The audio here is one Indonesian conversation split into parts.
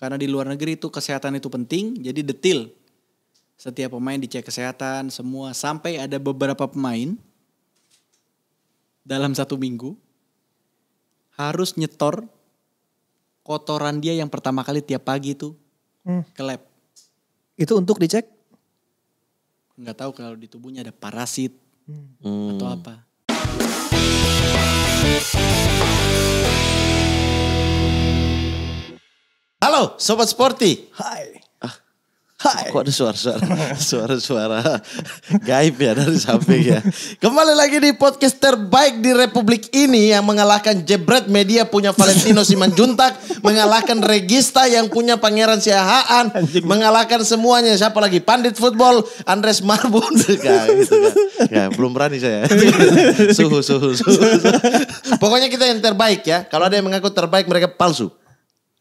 Karena di luar negeri itu kesehatan itu penting, jadi detil. Setiap pemain dicek kesehatan, semua sampai ada beberapa pemain dalam satu minggu harus nyetor kotoran dia yang pertama kali tiap pagi itu hmm. ke lab. Itu untuk dicek? Nggak tahu kalau di tubuhnya ada parasit hmm. hmm. atau apa. Hmm. Sobat Sporty. Hai. Ah, Hai. Kok ada suara-suara suara-suara gaib ya dari samping ya. Kembali lagi di podcast terbaik di Republik ini yang mengalahkan Jebret Media punya Valentino Simanjuntak, mengalahkan Regista yang punya Pangeran Siahaan, mengalahkan semuanya siapa lagi? Pandit Football, Andres Marbun. Gak, gitu, gak. Ya, belum berani saya. suhu, suhu, suhu, suhu. Pokoknya kita yang terbaik ya. Kalau ada yang mengaku terbaik mereka palsu.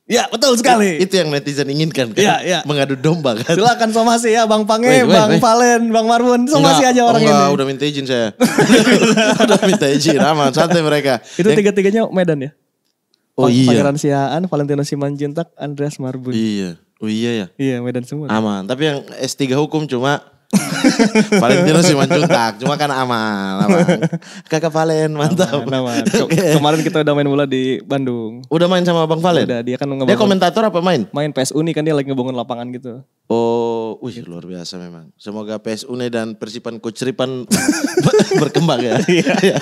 Ya betul sekali. Itu yang netizen inginkan kan. Ya, ya. Mengadu domba kan. Silahkan somasi ya Bang Pange, wait, wait, Bang wait. Valen, Bang Marbun. Somasi enggak, aja orang enggak, ini. udah minta izin saya. udah minta izin aman santai mereka. Itu tiga-tiganya Medan ya? Oh iya. Pangeran Siaan, Valentino Simanjuntak, Andreas Marbun. Iya. Oh iya ya? Iya Medan semua. Aman. Tapi yang S3 hukum cuma Valentino sih mancutak, cuma kan amal, amal. Kakak Valen, mantap. Aman, aman. okay. Kemarin kita udah main bola di Bandung. Udah main sama Bang Valen? Udah, dia kan ngebangun. Dia komentator apa main? Main PS nih kan dia lagi ngebangun lapangan gitu. Oh, wih luar biasa memang. Semoga PS nih dan Persipan Kuceripan berkembang ya. Iya. Iya.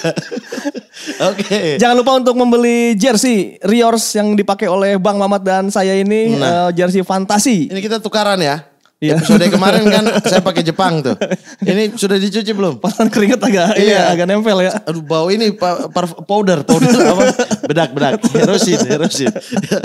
Oke. Okay. Jangan lupa untuk membeli jersey Riors yang dipakai oleh Bang Mamat dan saya ini nah. Eh, jersey fantasi. Ini kita tukaran ya. Iya. sudah episode kemarin kan saya pakai Jepang tuh. Ini sudah dicuci belum? Pasan keringet agak iya. iya. agak nempel ya. Aduh bau ini powder powder apa? Bedak bedak. Herosin herosin.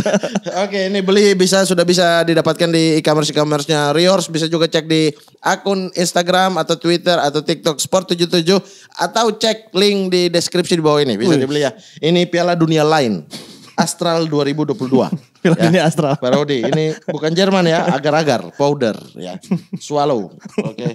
Oke ini beli bisa sudah bisa didapatkan di e-commerce e-commerce-nya Riors. Bisa juga cek di akun Instagram atau Twitter atau TikTok Sport 77 atau cek link di deskripsi di bawah ini bisa Wih. dibeli ya. Ini piala dunia lain. Astral 2022. Film ya. ini Astral. Parodi. Ini bukan Jerman ya, agar-agar, powder ya. Swallow. Oke. Okay.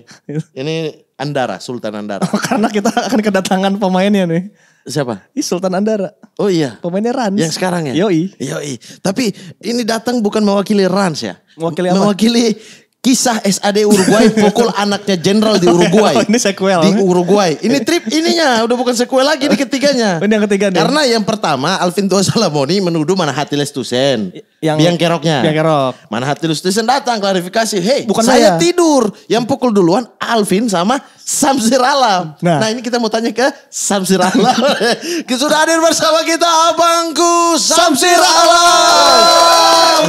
Ini Andara, Sultan Andara. Oh, karena kita akan kedatangan pemainnya nih. Siapa? Ih, Sultan Andara. Oh iya. Pemainnya Rans. Yang sekarang ya? Yoi. Yoi. Tapi ini datang bukan mewakili Rans ya? Mewakili apa? Mewakili Kisah SAD Uruguay pukul anaknya jenderal di Uruguay. Oh, ini sequel. Di Uruguay. Ini trip ininya udah bukan sequel lagi ini ketiganya. Oh, ini yang ketiga nih. Karena yang pertama Alvin Tua Salamoni menuduh mana hati Lestusen. Yang biang keroknya. Biang kerok. Mana hati Lestusen datang klarifikasi. Hei bukan saya, saya tidur. Yang pukul duluan Alvin sama Samsir Alam. Nah, nah ini kita mau tanya ke Samsir Alam. Sudah hadir bersama kita abangku Samsir Alam.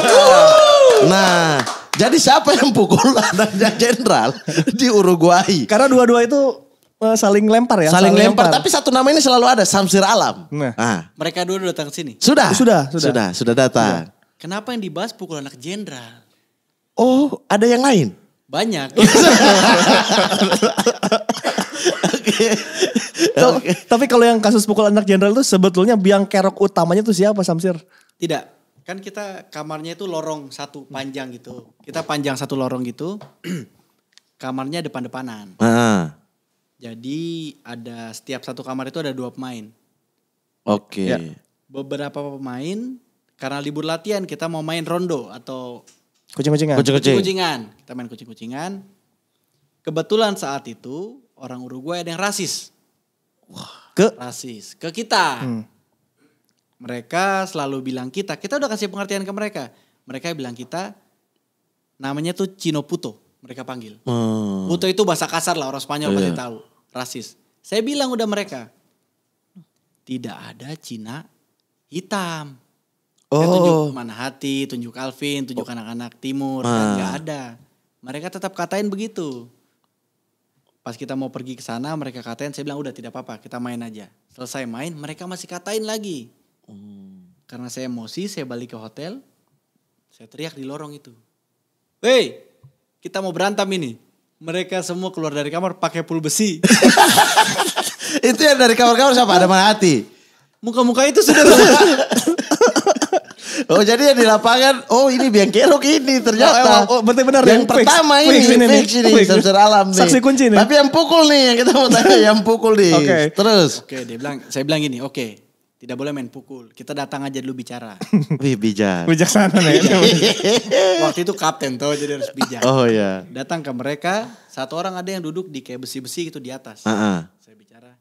Nah jadi siapa yang pukul anaknya jenderal di Uruguay? Karena dua-dua itu uh, saling lempar ya. Saling, saling lempar. lempar. Tapi satu nama ini selalu ada, Samsir Alam. Nah. nah. Mereka dua datang ke sini. Sudah. Sudah, sudah. Sudah, sudah datang. Iya. Kenapa yang dibahas pukul anak jenderal? Oh, ada yang lain? Banyak. okay. okay. Tapi kalau yang kasus pukul anak jenderal itu sebetulnya biang kerok utamanya itu siapa Samsir? Tidak kan kita kamarnya itu lorong satu panjang gitu. Kita panjang satu lorong gitu. kamarnya depan-depanan. Jadi ada setiap satu kamar itu ada dua pemain. Oke. Okay. Ya. Beberapa pemain karena libur latihan kita mau main rondo atau kucing-kucingan. Kucing-kucingan. Kucing kita main kucing-kucingan. Kebetulan saat itu orang Uruguay ada yang rasis. Wah. Ke rasis ke kita. Hmm mereka selalu bilang kita, kita udah kasih pengertian ke mereka. Mereka bilang kita, namanya tuh Cino Puto, mereka panggil. Hmm. Puto itu bahasa kasar lah, orang Spanyol yeah. pasti iya. tahu, rasis. Saya bilang udah mereka, tidak ada Cina hitam. Oh. Saya tunjuk hati, tunjuk Alvin, tunjuk oh. anak-anak oh. timur, ah. dan gak ada. Mereka tetap katain begitu pas kita mau pergi ke sana mereka katain saya bilang udah tidak apa-apa kita main aja selesai main mereka masih katain lagi hmm. karena saya emosi saya balik ke hotel saya teriak di lorong itu hei kita mau berantem ini mereka semua keluar dari kamar pakai pul besi itu yang dari kamar-kamar siapa ada hati muka-muka itu sudah Oh jadi yang di lapangan, oh ini biang kerok ini ternyata. Oh, oh, oh benar yang, yang fix, ini, fix, ini, fix ini, fix ini, fix. ini. Alam nih. Saksi kunci nih. Tapi yang pukul nih, yang kita mau tanya yang pukul nih. Oke. Okay. Terus. Oke, okay, dia bilang, saya bilang gini, oke. Okay, tidak boleh main pukul. Kita datang aja dulu bicara. Wih bijak. Bijaksana nih. Waktu itu kapten tuh jadi harus bijak. Oh iya. Datang ke mereka, satu orang ada yang duduk di kayak besi-besi gitu di atas. Uh -uh. Saya bicara,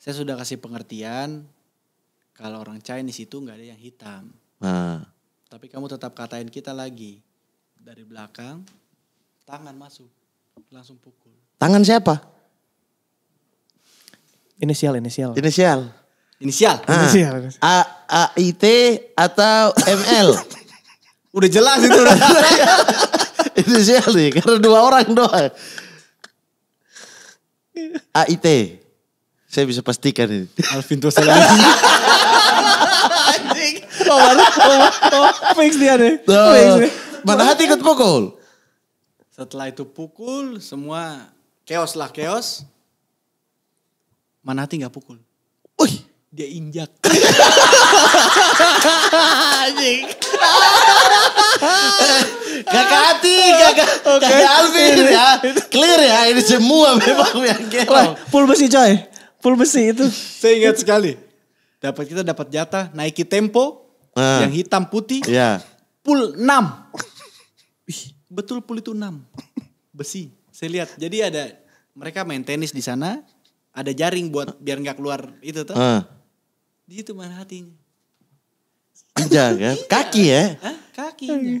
saya sudah kasih pengertian kalau orang Chinese itu gak ada yang hitam. Uh. Tapi kamu tetap katain kita lagi. Dari belakang, tangan masuk. Langsung pukul. Tangan siapa? Inisial, inisial. Inisial. Inisial. Ah. Inisial. A A I T atau M L. udah jelas itu udah. Inisial nih karena dua orang doang. A I T. Saya bisa pastikan ini. Alvin Tosela. Anjing. Oh, oh, oh, fix dia deh. Fix. Mana hati ikut pukul. Setelah itu pukul, semua keos lah keos. Mana hati gak pukul. Wih, dia injak. Anjing. Kakak hati, kakak okay. kakak Alvin ya. Clear ya, ini semua memang yang gelap, Full besi coy, full besi itu. Saya ingat sekali. Dapat kita dapat jatah, naiki tempo, uh, yang hitam putih. Yeah. Pul 6. Betul pul itu 6. Besi. Saya lihat, jadi ada mereka main tenis di sana, ada jaring buat biar nggak keluar itu tuh. Uh ah. Di itu mana hatinya? Iya, kan? Iya. kaki ya? Hah? Kakinya. Iya.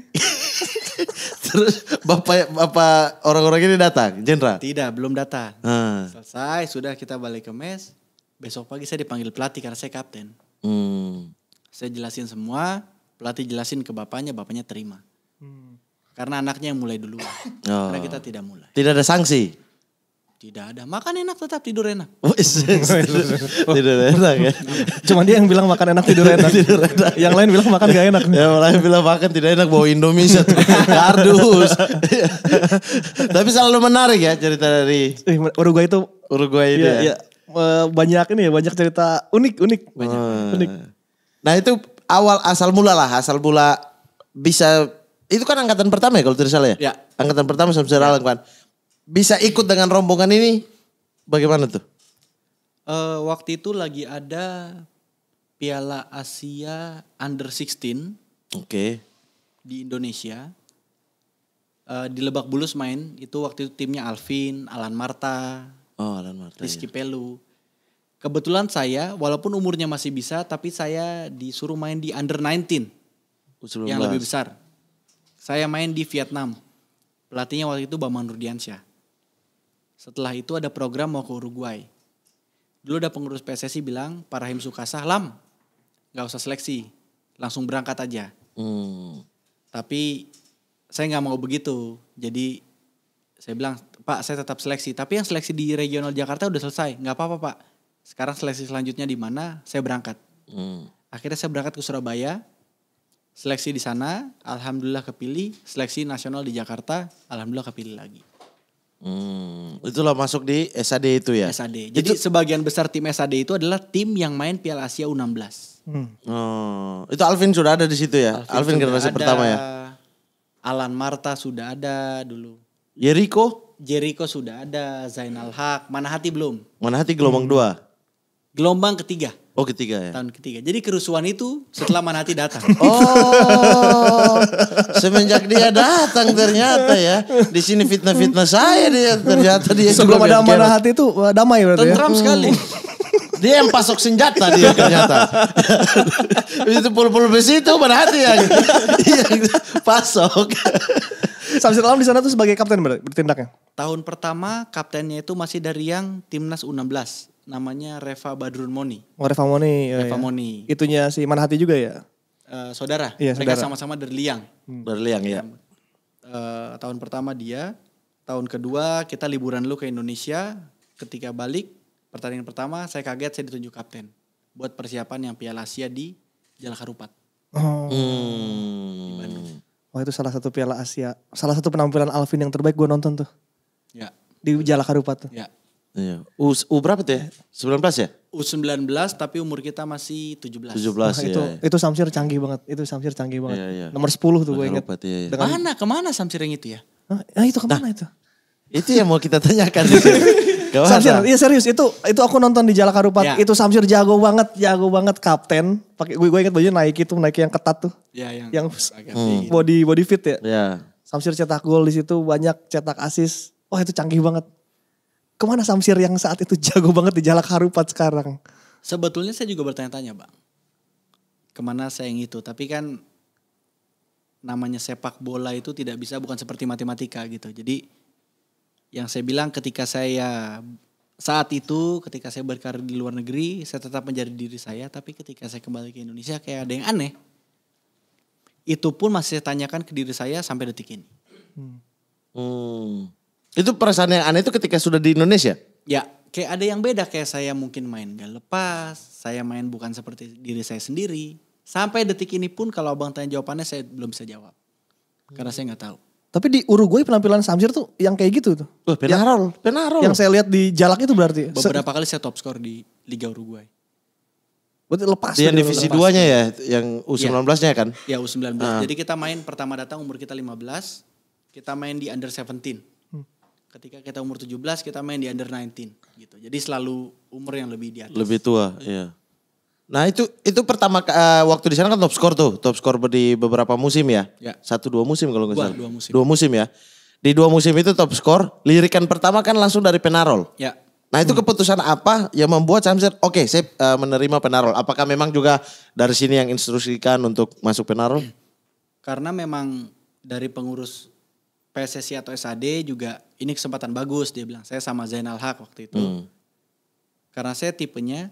Terus bapak bapak orang-orang ini datang, jenderal? Tidak, belum datang. Hmm. Selesai, sudah kita balik ke mes. Besok pagi saya dipanggil pelatih karena saya kapten. Hmm. Saya jelasin semua, pelatih jelasin ke bapaknya, bapaknya terima. Hmm. Karena anaknya yang mulai dulu. Oh. Karena kita tidak mulai. Tidak ada sanksi? Tidak ada. Makan enak tetap tidur enak. Oh, iya, iya, iya. tidur enak ya. Cuman dia yang bilang makan enak tidur enak. tidur enak. Yang lain bilang makan gak enak. Yang lain bilang makan tidak enak bawa Indomie satu kardus. Tapi selalu menarik ya cerita dari Uruguay itu Uruguay itu ya. ya. Banyak ini ya, banyak cerita unik-unik. Banyak. Hmm. Unik. Nah itu awal asal mula lah, asal mula bisa itu kan angkatan pertama ya kalau tidak salah ya? ya. Angkatan pertama sama Sir ya. kan bisa ikut dengan rombongan ini bagaimana tuh? Uh, waktu itu lagi ada Piala Asia Under 16. Oke. Okay. Di Indonesia. Uh, di Lebak Bulus main itu waktu itu timnya Alvin, Alan Marta, Oh, Alan Marta. Rizky ya. Pelu. Kebetulan saya walaupun umurnya masih bisa tapi saya disuruh main di under 19. 19 Yang lebih besar. Saya main di Vietnam. Pelatihnya waktu itu Bambang Nurdiansyah. Setelah itu ada program mau ke Uruguay. Dulu ada pengurus PSSI bilang, Pak Rahim Sukasa, Lam, gak usah seleksi, langsung berangkat aja. Hmm. Tapi saya gak mau begitu. Jadi saya bilang, Pak, saya tetap seleksi. Tapi yang seleksi di regional Jakarta udah selesai, Gak apa-apa Pak. Sekarang seleksi selanjutnya di mana? Saya berangkat. Hmm. Akhirnya saya berangkat ke Surabaya, seleksi di sana, alhamdulillah kepilih. Seleksi nasional di Jakarta, alhamdulillah kepilih lagi. Hmm, itulah masuk di SAD itu ya. SAD. Jadi itu... sebagian besar tim SAD itu adalah tim yang main Piala Asia U16. Hmm. Oh, itu Alvin sudah ada di situ ya. Alvin, Alvin generasi ada. pertama ya. Alan Marta sudah ada dulu. Jericho? Jericho sudah ada, Zainal Haq, Mana Hati belum? Mana Hati gelombang hmm. dua? Gelombang ketiga. Oh ketiga ya. Tahun ketiga. Jadi kerusuhan itu setelah Manati datang. oh, semenjak dia datang ternyata ya. Di sini fitnah-fitnah saya dia ternyata dia. Sebelum ada Manati itu eh, damai berarti ya? Tentram ya. sekali. Hmm. Dia yang pasok senjata dia ternyata. itu pul-pul besi itu berarti yang, yang pasok. Samsir Alam di sana tuh sebagai kapten bertindaknya? Tahun pertama kaptennya itu masih dari yang timnas U16 namanya Reva Badrun Moni. Oh Reva Moni. Ya, Reva ya. Moni. Itunya si hati juga ya? Uh, saudara. Iya, Mereka sama-sama dari Liang. Hmm. Dari Liang ya. Uh, eh, tahun pertama dia, tahun kedua kita liburan lu ke Indonesia. Ketika balik pertandingan pertama saya kaget saya ditunjuk kapten buat persiapan yang Piala Asia di Jalan Karupat. Oh. Hmm. Wah itu salah satu Piala Asia, salah satu penampilan Alvin yang terbaik gue nonton tuh. Ya. Di Jalak Harupat tuh. Ya. Iya. U, U berapa tuh ya? 19 ya? U19 tapi umur kita masih 17. 17 nah, itu, ya. Itu Samsir canggih banget. Itu Samsir canggih banget. Iya, iya. Nomor 10 tuh gue ingat. iya, iya. Dengan... Mana? Kemana Samsir yang itu ya? Nah itu kemana nah, itu? Itu yang mau kita tanyakan. Samsir, iya serius itu itu aku nonton di Jala Karupat. Ya. Itu Samsir jago banget, jago banget kapten. Pakai gue, gue ingat baju naik itu naik yang ketat tuh. Ya, yang yang hmm. Gitu. body body fit ya. ya. Samsir cetak gol di situ banyak cetak asis. Wah oh, itu canggih banget kemana Samsir yang saat itu jago banget di Jalak Harupat sekarang? Sebetulnya saya juga bertanya-tanya bang, kemana saya yang itu. Tapi kan namanya sepak bola itu tidak bisa bukan seperti matematika gitu. Jadi yang saya bilang ketika saya saat itu ketika saya berkarir di luar negeri saya tetap menjadi diri saya tapi ketika saya kembali ke Indonesia kayak ada yang aneh itu pun masih saya tanyakan ke diri saya sampai detik ini hmm. Hmm. Itu perasaan yang aneh itu ketika sudah di Indonesia? Ya, kayak ada yang beda kayak saya mungkin main gak lepas, saya main bukan seperti diri saya sendiri. Sampai detik ini pun kalau abang tanya jawabannya saya belum bisa jawab. Karena saya nggak tahu. Tapi di Uruguay penampilan Samsir tuh yang kayak gitu tuh. Oh, penarol. Ya, penarol. Yang saya lihat di Jalak itu berarti. Beberapa kali saya top skor di Liga Uruguay. Berarti lepas. Yang divisi lepas. duanya ya, yang U19-nya kan? Ya U19. Ah. Jadi kita main pertama datang umur kita 15, kita main di under 17 ketika kita umur 17 kita main di under 19 gitu. Jadi selalu umur yang lebih di atas. Lebih tua, iya. iya. Nah, itu itu pertama uh, waktu di sana kan top score tuh, top score di beberapa musim ya. ya. Satu dua musim kalau nggak salah. Dua musim. Dua musim ya. Di dua musim itu top score, lirikan pertama kan langsung dari Penarol. Ya. Nah itu keputusan apa yang membuat Samsir oke okay, saya uh, menerima Penarol. Apakah memang juga dari sini yang instruksikan untuk masuk Penarol? Karena memang dari pengurus PSSI atau SAD juga ini kesempatan bagus dia bilang saya sama Zainal Haq waktu itu hmm. karena saya tipenya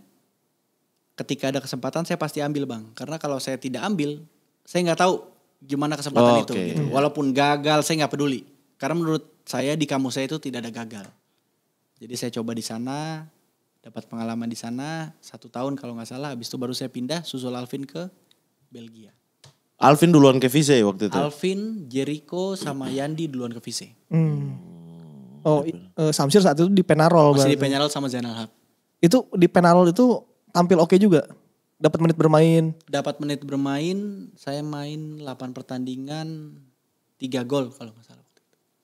ketika ada kesempatan saya pasti ambil bang karena kalau saya tidak ambil saya nggak tahu gimana kesempatan oh, itu gitu. walaupun gagal saya nggak peduli karena menurut saya di kamu saya itu tidak ada gagal jadi saya coba di sana dapat pengalaman di sana satu tahun kalau nggak salah habis itu baru saya pindah susul Alvin ke Belgia Alvin duluan ke Vise waktu itu Alvin Jericho sama Yandi duluan ke Vise hmm. Oh, uh, Samsir saat itu di Penarol. Masih di Penarol sama Zainal Haq. Itu di Penarol itu tampil oke okay juga. Dapat menit bermain. Dapat menit bermain, saya main 8 pertandingan, 3 gol kalau nggak salah.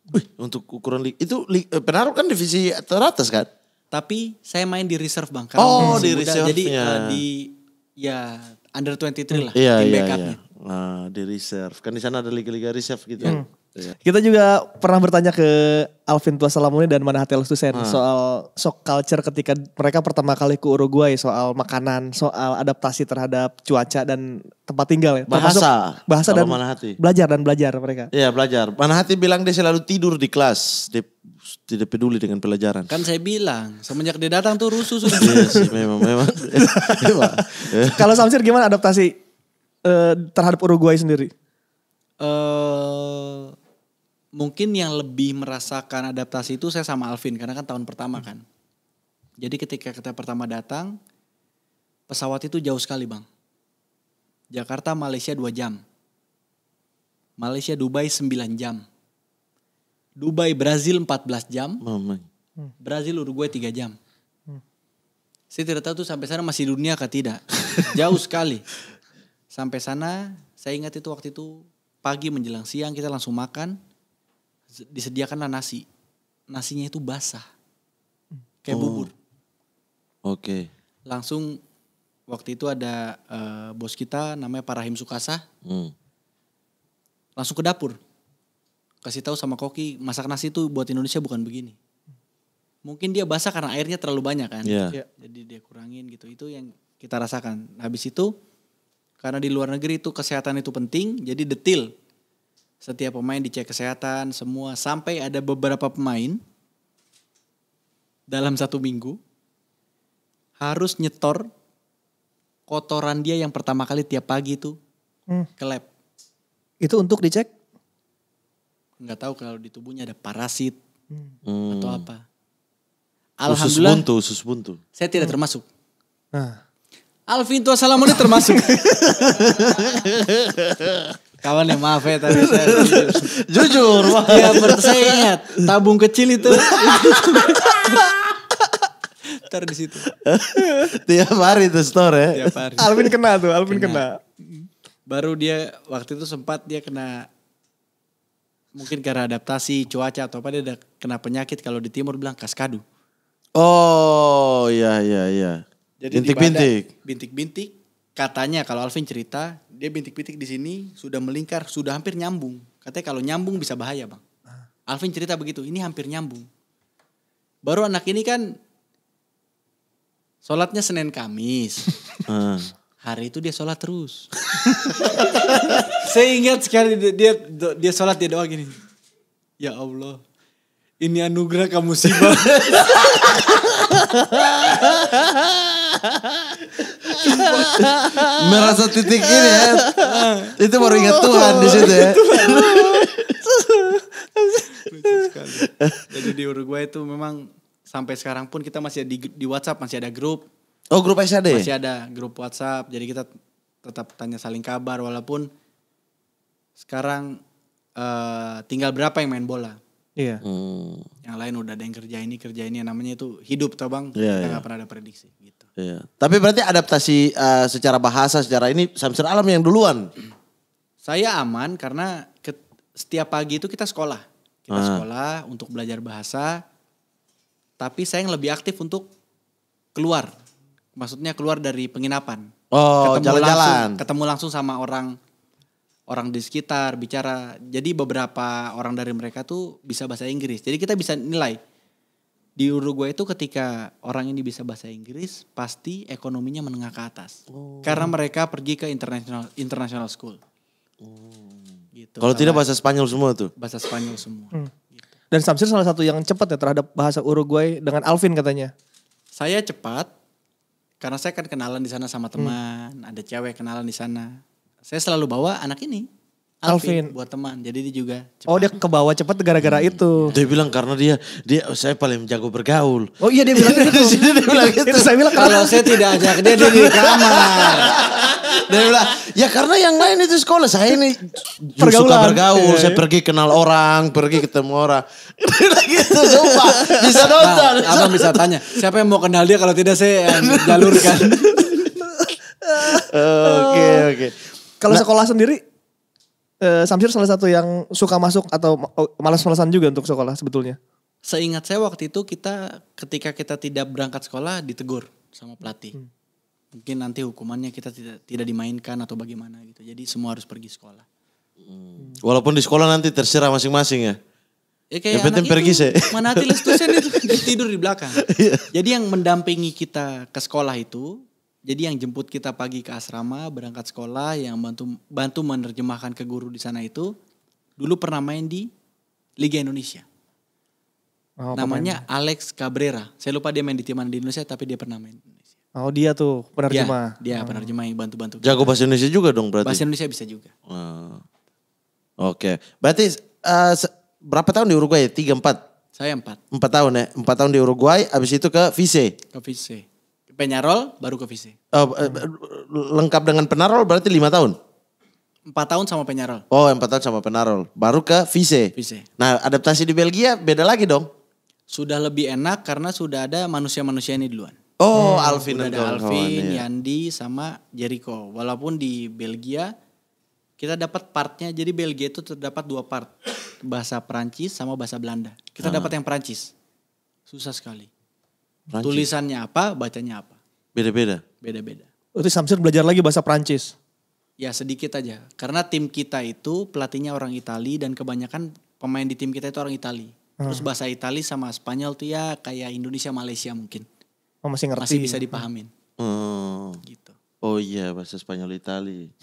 Wih, untuk ukuran li itu li eh, Penarol kan divisi teratas kan? Tapi saya main di reserve bang. Karena oh, di reserve. Jadi ya. uh, di ya under 23 lah iya, tim yeah, backupnya. Yeah. Nah, di reserve. Kan di sana ada liga-liga reserve gitu. Hmm gitu Kita juga pernah bertanya ke Alvin Tua Salamuni dan Manahati Lestusen hmm. Ah. soal shock culture ketika mereka pertama kali ke Uruguay soal makanan, soal adaptasi terhadap cuaca dan tempat tinggal ya. Bahasa, bahasa dan Manahati. belajar dan belajar mereka. Iya, belajar. Manahati bilang dia selalu tidur di kelas. Dia tidak peduli dengan pelajaran. Kan saya bilang, semenjak dia datang tuh rusuh sudah. yes, iya memang memang. Kalau Samsir gimana adaptasi uh, terhadap Uruguay sendiri? Uh, mungkin yang lebih merasakan adaptasi itu saya sama Alvin karena kan tahun pertama hmm. kan. Jadi ketika kita pertama datang pesawat itu jauh sekali bang. Jakarta Malaysia 2 jam. Malaysia Dubai 9 jam. Dubai Brazil 14 jam. Oh Mama. Hmm. Brazil Uruguay 3 jam. Hmm. Saya tidak tahu tuh sampai sana masih dunia atau tidak. jauh sekali. Sampai sana saya ingat itu waktu itu pagi menjelang siang kita langsung makan disediakanlah nasi. Nasinya itu basah. Kayak oh. bubur. Oke. Okay. Langsung waktu itu ada uh, bos kita namanya Pak Rahim Sukasa. Hmm. Langsung ke dapur. Kasih tahu sama koki, masak nasi itu buat Indonesia bukan begini. Mungkin dia basah karena airnya terlalu banyak kan. Yeah. Ya, iya. Jadi dia kurangin gitu. Itu yang kita rasakan. Habis itu karena di luar negeri itu kesehatan itu penting, jadi detil setiap pemain dicek kesehatan semua sampai ada beberapa pemain dalam satu minggu harus nyetor kotoran dia yang pertama kali tiap pagi itu hmm. ke lab. Itu untuk dicek? Nggak tahu kalau di tubuhnya ada parasit hmm. atau apa. Alhamdulillah. Usus buntu, usus Saya tidak termasuk. Nah. Alvin Tua salamannya termasuk. Kawan yang maaf ya tadi saya jujur. Iya, saya ingat tabung kecil itu. Ntar di situ. Tiap hari itu store ya. Tiap hari. Alvin kena tuh, Alvin kena. kena. Baru dia waktu itu sempat dia kena mungkin karena adaptasi cuaca atau apa dia ada kena penyakit kalau di timur bilang kaskadu. Oh, iya iya iya. Jadi bintik-bintik. Bintik-bintik katanya kalau Alvin cerita dia bintik-bintik di sini sudah melingkar, sudah hampir nyambung. Katanya kalau nyambung bisa bahaya, Bang. Ah. Alvin cerita begitu, ini hampir nyambung. Baru anak ini kan sholatnya Senin Kamis. Ah. Hari itu dia sholat terus. Saya ingat sekali dia dia sholat dia doa gini. Ya Allah, ini anugerah kamu bang. merasa titik ini ya. Itu baru ingat Tuhan di situ ya. Jadi di Uruguay itu memang sampai sekarang pun kita masih di, di WhatsApp masih ada grup. Oh grup masih ada Masih ada grup WhatsApp. Jadi kita tetap tanya saling kabar walaupun sekarang uh, tinggal berapa yang main bola. Iya. Hmm. Yang lain udah ada yang kerja ini kerja ini namanya itu hidup tau bang. Yeah, kita yeah. pernah ada prediksi. Gitu. Iya. Tapi berarti adaptasi uh, secara bahasa secara ini Samsir Alam yang duluan. Saya aman karena ke, setiap pagi itu kita sekolah. Kita ah. sekolah untuk belajar bahasa. Tapi saya yang lebih aktif untuk keluar. Maksudnya keluar dari penginapan. Oh, jalan-jalan. Ketemu, ketemu langsung sama orang orang di sekitar bicara. Jadi beberapa orang dari mereka tuh bisa bahasa Inggris. Jadi kita bisa nilai di Uruguay itu ketika orang ini bisa bahasa Inggris pasti ekonominya menengah ke atas oh. karena mereka pergi ke international international school oh. gitu kalau tidak bahasa Spanyol semua tuh bahasa Spanyol semua hmm. Gitu. dan Samsir salah satu yang cepat ya terhadap bahasa Uruguay dengan Alvin katanya saya cepat karena saya kan kenalan di sana sama teman hmm. ada cewek kenalan di sana saya selalu bawa anak ini Alvin. Alvin buat teman. Jadi dia juga cepat. Oh, dia ke bawah cepat gara-gara hmm. itu. Dia bilang karena dia dia saya paling jago bergaul. Oh iya dia bilang itu. dia bilang gitu. itu saya bilang kalau saya tidak ajak dia dia di kamar. dia bilang, "Ya karena yang lain itu sekolah, saya ini Pergaulan. suka bergaul, saya iya. pergi kenal orang, pergi ketemu orang." gitu sumpah. Bisa nonton. Nah, abang bisa tanya, siapa yang mau kenal dia kalau tidak saya jalurkan. Oke, oke. Kalau nah, sekolah sendiri Eh, Samsir salah satu yang suka masuk atau oh, malas-malasan juga untuk sekolah sebetulnya. Seingat saya waktu itu kita ketika kita tidak berangkat sekolah ditegur sama pelatih. Hmm. Mungkin nanti hukumannya kita tidak tidak dimainkan atau bagaimana gitu. Jadi semua harus pergi sekolah. Hmm. Walaupun di sekolah nanti terserah masing-masing ya. Ya kayak yang anak pergi sih. Mana itu tidur di belakang. Iya. Jadi yang mendampingi kita ke sekolah itu jadi yang jemput kita pagi ke asrama, berangkat sekolah, yang bantu bantu menerjemahkan ke guru di sana itu dulu pernah main di Liga Indonesia. Oh, Namanya pemain. Alex Cabrera. Saya lupa dia main di tim mana di Indonesia tapi dia pernah main di Indonesia. Oh, dia tuh penerjemah. Iya, ya, dia oh. penerjemah yang bantu-bantu. Jago bahasa Indonesia juga dong berarti. Bahasa Indonesia bisa juga. Oh, oke. Okay. Berarti uh, berapa tahun di Uruguay? Tiga empat? Saya empat. Empat tahun ya. Empat tahun di Uruguay, habis itu ke Vise. Ke Vise. Penyarol baru ke Visi. Uh, oh, eh, eh, lengkap dengan Penarol berarti lima tahun? Empat tahun sama Penyarol. Oh empat tahun sama Penarol. Baru ke visi. Visi. Nah adaptasi di Belgia beda lagi dong? Sudah lebih enak karena sudah ada manusia-manusia ini duluan. Oh, hmm. Alvin Sudah ada Alvin, iya. Yandi sama Jericho. Walaupun di Belgia kita dapat partnya. Jadi Belgia itu terdapat dua part. Bahasa Perancis sama bahasa Belanda. Kita hmm. dapat yang Perancis. Susah sekali. Prancis. Tulisannya apa, bacanya apa. Beda-beda? Beda-beda. Berarti oh, Samsir belajar lagi bahasa Prancis? Ya sedikit aja. Karena tim kita itu pelatihnya orang Itali dan kebanyakan pemain di tim kita itu orang Itali. Hmm. Terus bahasa Itali sama Spanyol tuh ya kayak Indonesia Malaysia mungkin. Oh, masih ngerti. Masih bisa dipahamin. Hmm. Gitu. Oh iya bahasa Spanyol Itali.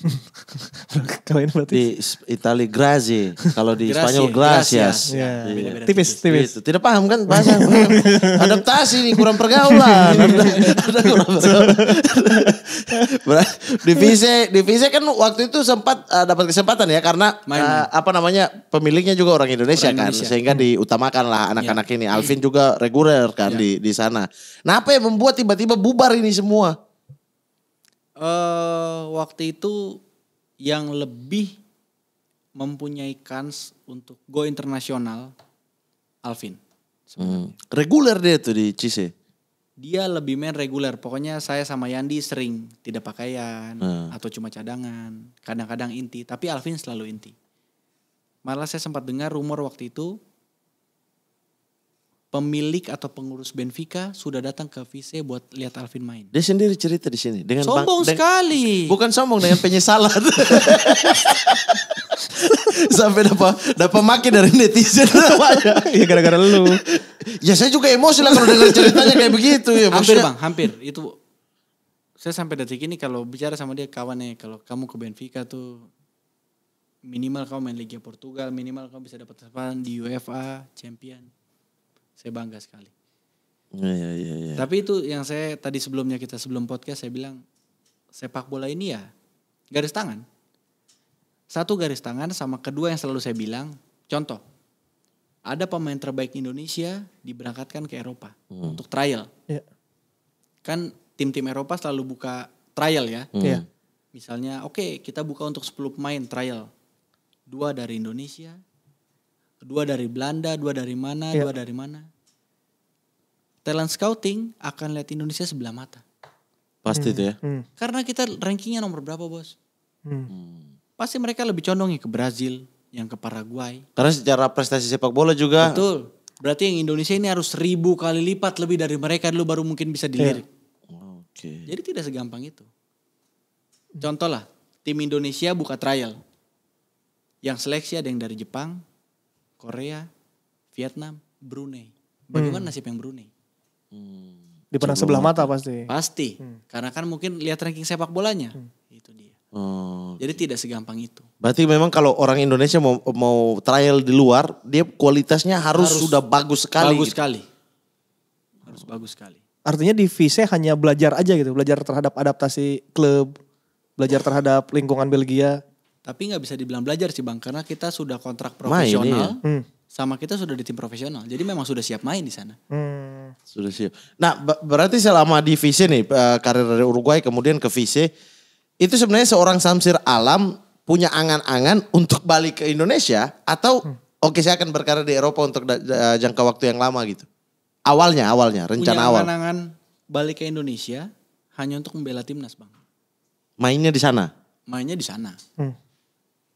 Kalian berarti di Itali grazie, kalau di Spanyol gracias. Ya, iya. tipis tipis. Gitu. Tidak paham kan bahasa. Adaptasi nih kurang pergaulan. ada, divisi divise divise kan waktu itu sempat eh, dapat kesempatan ya karena eh, apa namanya pemiliknya juga orang Indonesia kan sehingga hmm. diutamakan lah anak-anak ya. ini. Alvin juga reguler kan ya. di di sana. Nah apa yang membuat tiba-tiba bubar ini semua? uh, waktu itu yang lebih mempunyai kans untuk go internasional Alvin. Hmm. Reguler dia tuh di Cise. Dia lebih main reguler. Pokoknya saya sama Yandi sering tidak pakaian hmm. atau cuma cadangan, kadang-kadang inti, tapi Alvin selalu inti. Malah saya sempat dengar rumor waktu itu pemilik atau pengurus Benfica sudah datang ke VC e buat lihat Alvin main. Dia sendiri cerita di sini dengan sombong bang, sekali. bukan sombong dengan penyesalan. Sampai dapat dapat maki dari netizen. ya gara-gara lu. ya saya juga emosi lah kalau dengar ceritanya kayak begitu ya. Hampir maksudnya. bang, hampir itu. Saya sampai detik ini kalau bicara sama dia kawannya kalau kamu ke Benfica tuh minimal kamu main Liga Portugal, minimal kamu bisa dapat kesempatan di UEFA Champion saya bangga sekali. Ya, ya, ya, Tapi itu yang saya tadi sebelumnya kita sebelum podcast saya bilang sepak bola ini ya garis tangan. Satu garis tangan sama kedua yang selalu saya bilang, contoh. Ada pemain terbaik Indonesia diberangkatkan ke Eropa hmm. untuk trial. Ya. Kan tim-tim Eropa selalu buka trial ya. Hmm. ya. Misalnya oke okay, kita buka untuk 10 pemain trial. Dua dari Indonesia, dua dari Belanda, dua dari mana, yeah. dua dari mana. Talent scouting akan lihat Indonesia sebelah mata. Pasti hmm. itu ya. Hmm. Karena kita rankingnya nomor berapa bos? Hmm. hmm. Pasti mereka lebih condong ya ke Brazil, yang ke Paraguay. Karena secara prestasi sepak bola juga. Betul. Berarti yang Indonesia ini harus ribu kali lipat lebih dari mereka dulu baru mungkin bisa iya. dilirik. Yeah. Okay. Jadi tidak segampang itu. Contoh lah, tim Indonesia buka trial. Yang seleksi ada yang dari Jepang, Korea, Vietnam, Brunei. Bagaimana hmm. nasib yang Brunei? Hmm. Di pernah sebelah mata pasti. Pasti, hmm. karena kan mungkin lihat ranking sepak bolanya, hmm. itu dia. Oh, Jadi tidak segampang itu. Berarti memang kalau orang Indonesia mau mau trial di luar, dia kualitasnya harus, harus sudah bagus sekali. Bagus gitu. sekali. Harus oh. bagus sekali. Artinya di hanya belajar aja gitu, belajar terhadap adaptasi klub, belajar terhadap lingkungan Belgia. Tapi nggak bisa dibilang belajar sih bang, karena kita sudah kontrak iya. profesional, main, hmm. sama kita sudah di tim profesional. Jadi memang sudah siap main di sana. Hmm. Sudah siap. Nah berarti selama di VC nih eh, karir dari Uruguay kemudian ke VC, itu sebenarnya seorang Samsir Alam punya angan-angan untuk balik ke Indonesia atau hmm. oke saya akan berkarir di Eropa untuk jangka waktu yang lama gitu. Awalnya, awalnya rencana punya awal. angan-angan balik ke Indonesia hanya untuk membela timnas, Bang. Mainnya di sana? Mainnya di sana. Hmm.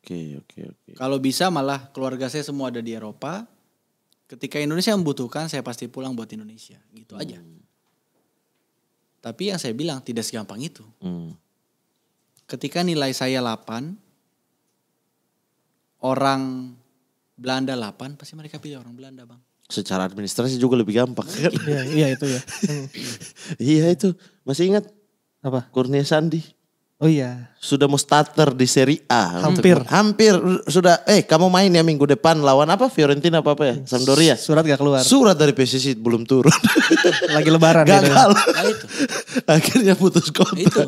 Oke, oke, oke. Kalau bisa malah keluarga saya semua ada di Eropa. Ketika Indonesia membutuhkan, saya pasti pulang buat Indonesia, gitu hmm. aja. Tapi yang saya bilang tidak segampang itu. Hmm. Ketika nilai saya 8, orang Belanda 8, pasti mereka pilih orang Belanda, Bang secara administrasi juga lebih gampang Iya, iya itu ya. iya itu. Masih ingat apa? Kurnia Sandi. Oh iya. Sudah mau starter di seri A. Hampir. Untuk, hampir sudah. Eh kamu main ya minggu depan lawan apa Fiorentina apa apa ya? Sampdoria. Surat gak keluar. Surat dari PCC belum turun. Lagi lebaran. Gitu ya. Gagal. Ya, nah, itu. Akhirnya putus kontrak. Itu. itu.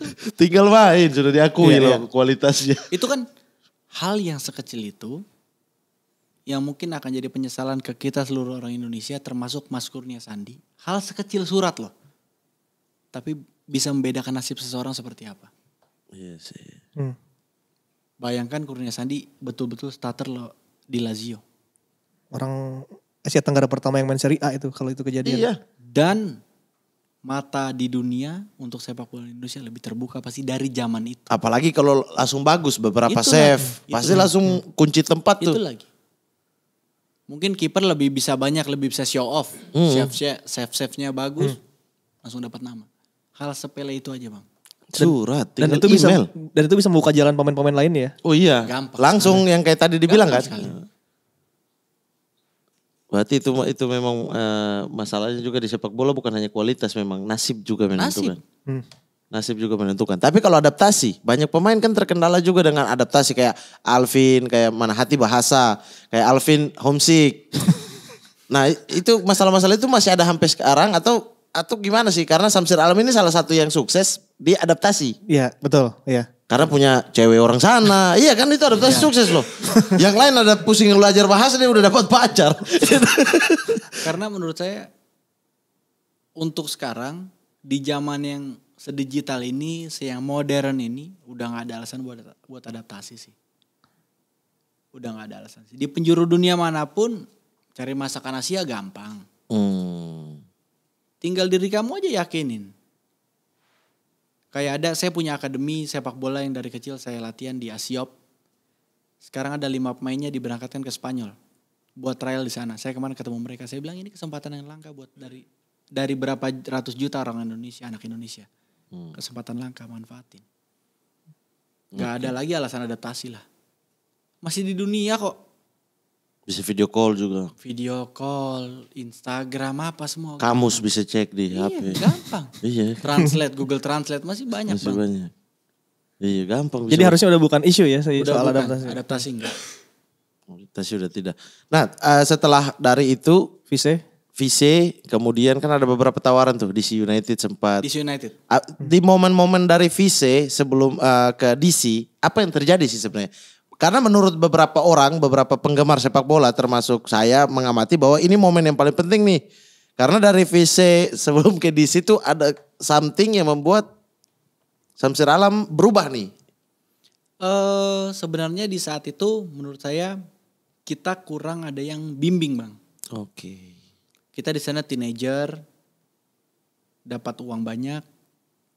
Tinggal main sudah diakui iya, loh iya. kualitasnya. Itu kan hal yang sekecil itu yang mungkin akan jadi penyesalan ke kita seluruh orang Indonesia termasuk Mas Kurnia Sandi. Hal sekecil surat loh. Tapi bisa membedakan nasib seseorang seperti apa. Iya yes, sih. Yes. Hmm. Bayangkan Kurnia Sandi betul-betul starter lo di Lazio. Orang Asia Tenggara pertama yang main Serie A itu kalau itu kejadian. Iya. Dan mata di dunia untuk sepak bola Indonesia lebih terbuka pasti dari zaman itu. Apalagi kalau langsung bagus beberapa itu save, lagi. pasti itu langsung lagi. Hmm. kunci tempat itu tuh. Itu lagi. Mungkin kiper lebih bisa banyak, lebih bisa show off. Hmm. Save save save-nya bagus, hmm. langsung dapat nama hal sepele itu aja bang. Surat, dan itu bisa, email. bisa dan itu bisa membuka jalan pemain-pemain lain ya. Oh iya, Gampang langsung sekali. yang kayak tadi dibilang Gampang kan. Sekali. Berarti itu itu memang uh, masalahnya juga di sepak bola bukan hanya kualitas memang nasib juga menentukan. Nasib. Kan? Hmm. Nasib juga menentukan. Tapi kalau adaptasi, banyak pemain kan terkendala juga dengan adaptasi kayak Alvin, kayak mana hati bahasa, kayak Alvin homesick. nah, itu masalah-masalah itu masih ada hampir sekarang atau atau gimana sih? Karena Samsir Alam ini salah satu yang sukses diadaptasi. Iya, betul. Iya. Karena punya cewek orang sana. iya kan itu adaptasi iya. sukses loh. yang lain ada pusing belajar bahasa dia udah dapat pacar. Karena menurut saya untuk sekarang di zaman yang sedigital ini, yang modern ini udah nggak ada alasan buat buat adaptasi sih. Udah nggak ada alasan sih. Di penjuru dunia manapun cari masakan Asia gampang. Hmm Tinggal diri kamu aja yakinin. Kayak ada saya punya akademi sepak bola yang dari kecil saya latihan di Asiop. Sekarang ada lima pemainnya diberangkatkan ke Spanyol buat trial di sana. Saya kemarin ketemu mereka, saya bilang ini kesempatan yang langka buat dari dari berapa ratus juta orang Indonesia, anak Indonesia. Hmm. Kesempatan langka manfaatin. Gak ada lagi alasan adaptasi lah. Masih di dunia kok bisa video call juga. Video call, Instagram apa semua. Kamus gampang. bisa cek di iya, HP. gampang. iya. Translate, Google Translate masih banyak masih bang. banyak. Iya gampang. Jadi bisa harusnya udah bukan isu ya udah soal bukan, adaptasi. Adaptasi enggak. Adaptasi udah tidak. Nah uh, setelah dari itu. Vise. Vise, kemudian kan ada beberapa tawaran tuh DC United sempat. DC United. Uh, di momen-momen dari Vise sebelum uh, ke DC, apa yang terjadi sih sebenarnya? Karena menurut beberapa orang, beberapa penggemar sepak bola termasuk saya mengamati bahwa ini momen yang paling penting nih. Karena dari VC sebelum ke di situ ada something yang membuat Samsir Alam berubah nih. Uh, sebenarnya di saat itu menurut saya kita kurang ada yang bimbing bang. Oke. Okay. Kita di sana teenager, dapat uang banyak,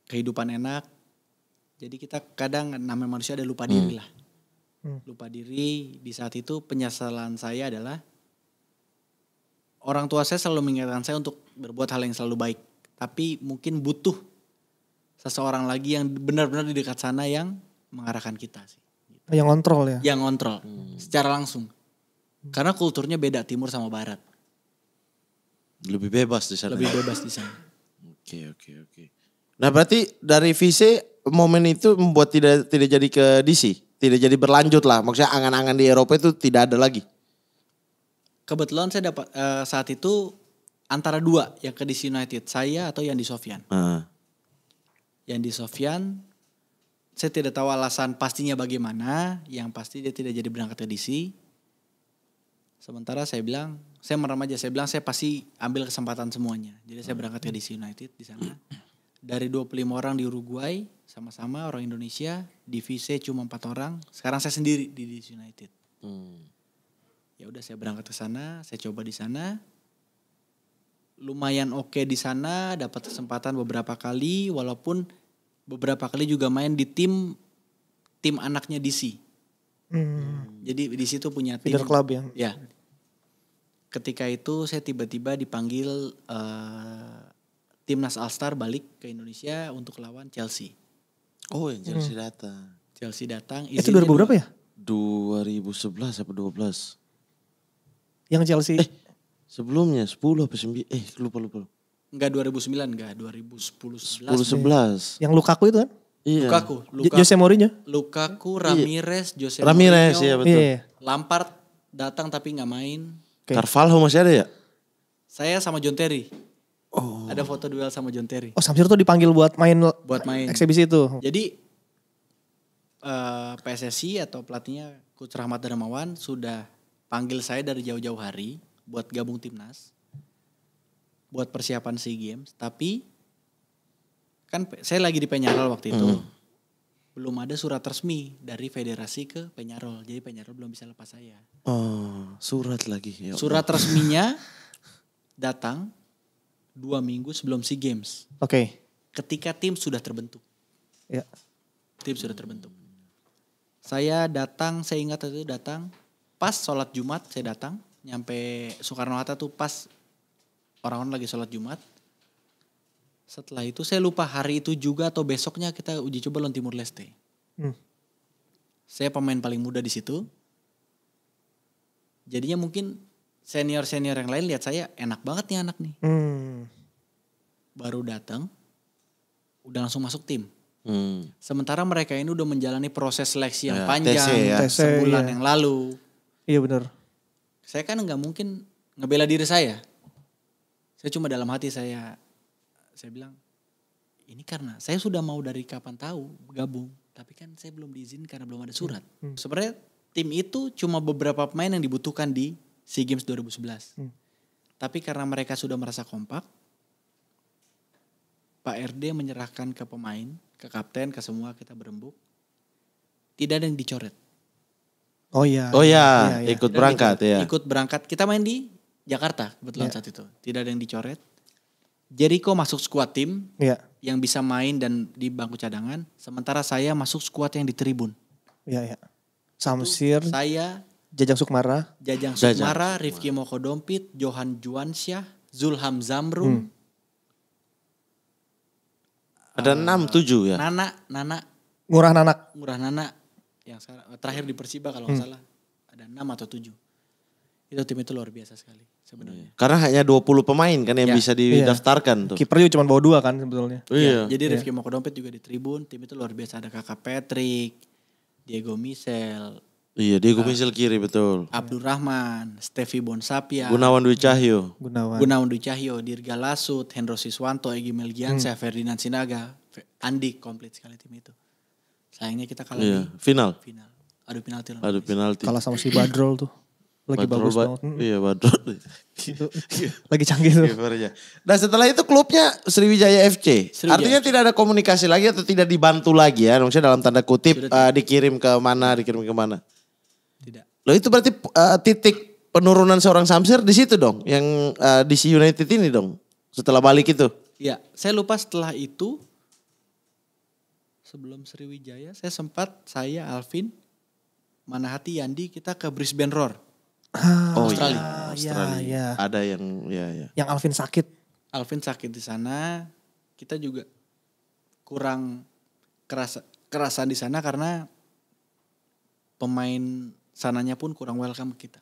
kehidupan enak. Jadi kita kadang namanya manusia ada lupa diri hmm. lah. Hmm. lupa diri di saat itu penyesalan saya adalah orang tua saya selalu mengingatkan saya untuk berbuat hal yang selalu baik tapi mungkin butuh seseorang lagi yang benar-benar di dekat sana yang mengarahkan kita sih yang kontrol ya yang kontrol hmm. secara langsung hmm. karena kulturnya beda timur sama barat lebih bebas di sana lebih bebas di sana oke oke oke nah berarti dari visi momen itu membuat tidak tidak jadi ke DC tidak jadi berlanjut lah. Maksudnya angan-angan di Eropa itu tidak ada lagi. Kebetulan saya dapat uh, saat itu antara dua yang ke DC United, saya atau yang di Sofian Uh. Ah. Yang di Sofian saya tidak tahu alasan pastinya bagaimana, yang pasti dia tidak jadi berangkat ke DC. Sementara saya bilang, saya merem aja, saya bilang saya pasti ambil kesempatan semuanya. Jadi saya berangkat ke DC United di sana dari 25 orang di Uruguay sama-sama orang Indonesia divisi cuma empat orang sekarang saya sendiri di DC United hmm. ya udah saya berangkat ke sana saya coba di sana lumayan oke okay di sana dapat kesempatan beberapa kali walaupun beberapa kali juga main di tim tim anaknya DC hmm. jadi DC itu punya tim Feeder club yang ya ketika itu saya tiba-tiba dipanggil uh, timnas Alstar balik ke Indonesia untuk lawan Chelsea. Oh, yang Chelsea hmm. datang. Chelsea datang. Itu 2000 berapa ya? 2011 apa 12? Yang Chelsea. Eh, sebelumnya 10 apa 9? Eh, lupa lupa. Enggak 2009, enggak 2010 11. 10 11. Yang Lukaku itu kan? Iya. Lukaku, Lukaku. Jose Mourinho. Lukaku, iya. Ramirez, Jose Ramirez, iya, Mourinho. Ramirez, iya betul. Iya. Lampard datang tapi nggak main. Okay. Carvalho masih ada ya? Saya sama John Terry. Oh. Ada foto duel sama John Terry. Oh, Samsir tuh dipanggil buat main buat main eksibisi itu. Jadi uh, eh, PSSI atau pelatihnya Coach Rahmat Darmawan sudah panggil saya dari jauh-jauh hari buat gabung timnas. Buat persiapan SEA Games, tapi kan saya lagi di penyarol waktu itu. Hmm. Belum ada surat resmi dari federasi ke penyarol. Jadi penyarol belum bisa lepas saya. Oh, surat lagi. Ya surat resminya datang dua minggu sebelum SEA Games. Oke. Okay. Ketika tim sudah terbentuk. Ya. Tim sudah terbentuk. Saya datang, saya ingat itu datang pas sholat Jumat saya datang nyampe Soekarno Hatta tuh pas orang-orang lagi sholat Jumat. Setelah itu saya lupa hari itu juga atau besoknya kita uji coba lawan Timur Leste. Hmm. Saya pemain paling muda di situ. Jadinya mungkin senior senior yang lain lihat saya enak banget nih anak nih hmm. baru datang udah langsung masuk tim hmm. sementara mereka ini udah menjalani proses seleksi yang ya, panjang ya. sebulan ya. yang lalu iya benar saya kan nggak mungkin ngebela diri saya saya cuma dalam hati saya saya bilang ini karena saya sudah mau dari kapan tahu gabung tapi kan saya belum diizin karena belum ada surat hmm. sebenarnya tim itu cuma beberapa pemain yang dibutuhkan di SEA Games 2011. Hmm. Tapi karena mereka sudah merasa kompak, Pak RD menyerahkan ke pemain, ke kapten, ke semua kita berembuk. Tidak ada yang dicoret. Oh iya. Oh iya, iya, iya. ikut Dan berangkat ya. Ikut berangkat. Kita main di Jakarta kebetulan yeah. saat itu. Tidak ada yang dicoret. Jericho masuk skuad tim yeah. yang bisa main dan di bangku cadangan. Sementara saya masuk skuad yang di tribun. Iya, yeah, iya. Samsir. Itu saya Jajang Sukmara. Jajang Sukmara, Jajang. Rifki Mokodompit, Johan Juansyah, Zulham Zamrun. Hmm. Ada eh, enam tujuh ya. Nana, Nana. Murah Nana, Murah Nana yang sekarang eh, terakhir di Persiba kalau nggak hmm. salah ada enam atau tujuh. Itu tim itu luar biasa sekali sebenarnya. Iya. Karena hanya 20 pemain kan yang ya. bisa iya. didaftarkan iya. tuh. Kiper juga cuma bawa dua kan sebetulnya. Oh, iya. Ya, jadi iya. Rifki iya. Moko juga di tribun, tim itu luar biasa ada Kakak Patrick, Diego Michel, Iya, Diego uh, nah. Pinsel kiri betul. Abdurrahman, Stevie Bonsapia, Gunawan Dwi Cahyo, Gunawan, Gunawan Dwi Cahyo, Dirga Lasut, Hendro Siswanto, Egy Melgian, hmm. Ferdinand Sinaga, Andi komplit sekali tim itu. Sayangnya kita kalah iya. di final. Final. Adu penalti. Adu penalti. Kalah sama si Badrol tuh. Lagi Badrol, bagus ba banget. Hmm. Iya, Badrol. Lagi canggih tuh. Nah, setelah itu klubnya Sriwijaya FC. Sriwijaya Artinya tidak ada komunikasi lagi atau tidak dibantu lagi ya. Maksudnya dalam tanda kutip uh, dikirim ke mana, dikirim ke mana. Loh itu berarti uh, titik penurunan seorang Samsir di situ dong, yang uh, si United ini dong, setelah balik itu. Ya, saya lupa setelah itu sebelum Sriwijaya saya sempat saya Alvin Manahati Yandi kita ke Brisbane Roar. oh, Australia. Ya, Australia. Ya, ya. Ada yang ya ya. Yang Alvin sakit. Alvin sakit di sana. Kita juga kurang kerasa kerasan di sana karena pemain sananya pun kurang welcome kita.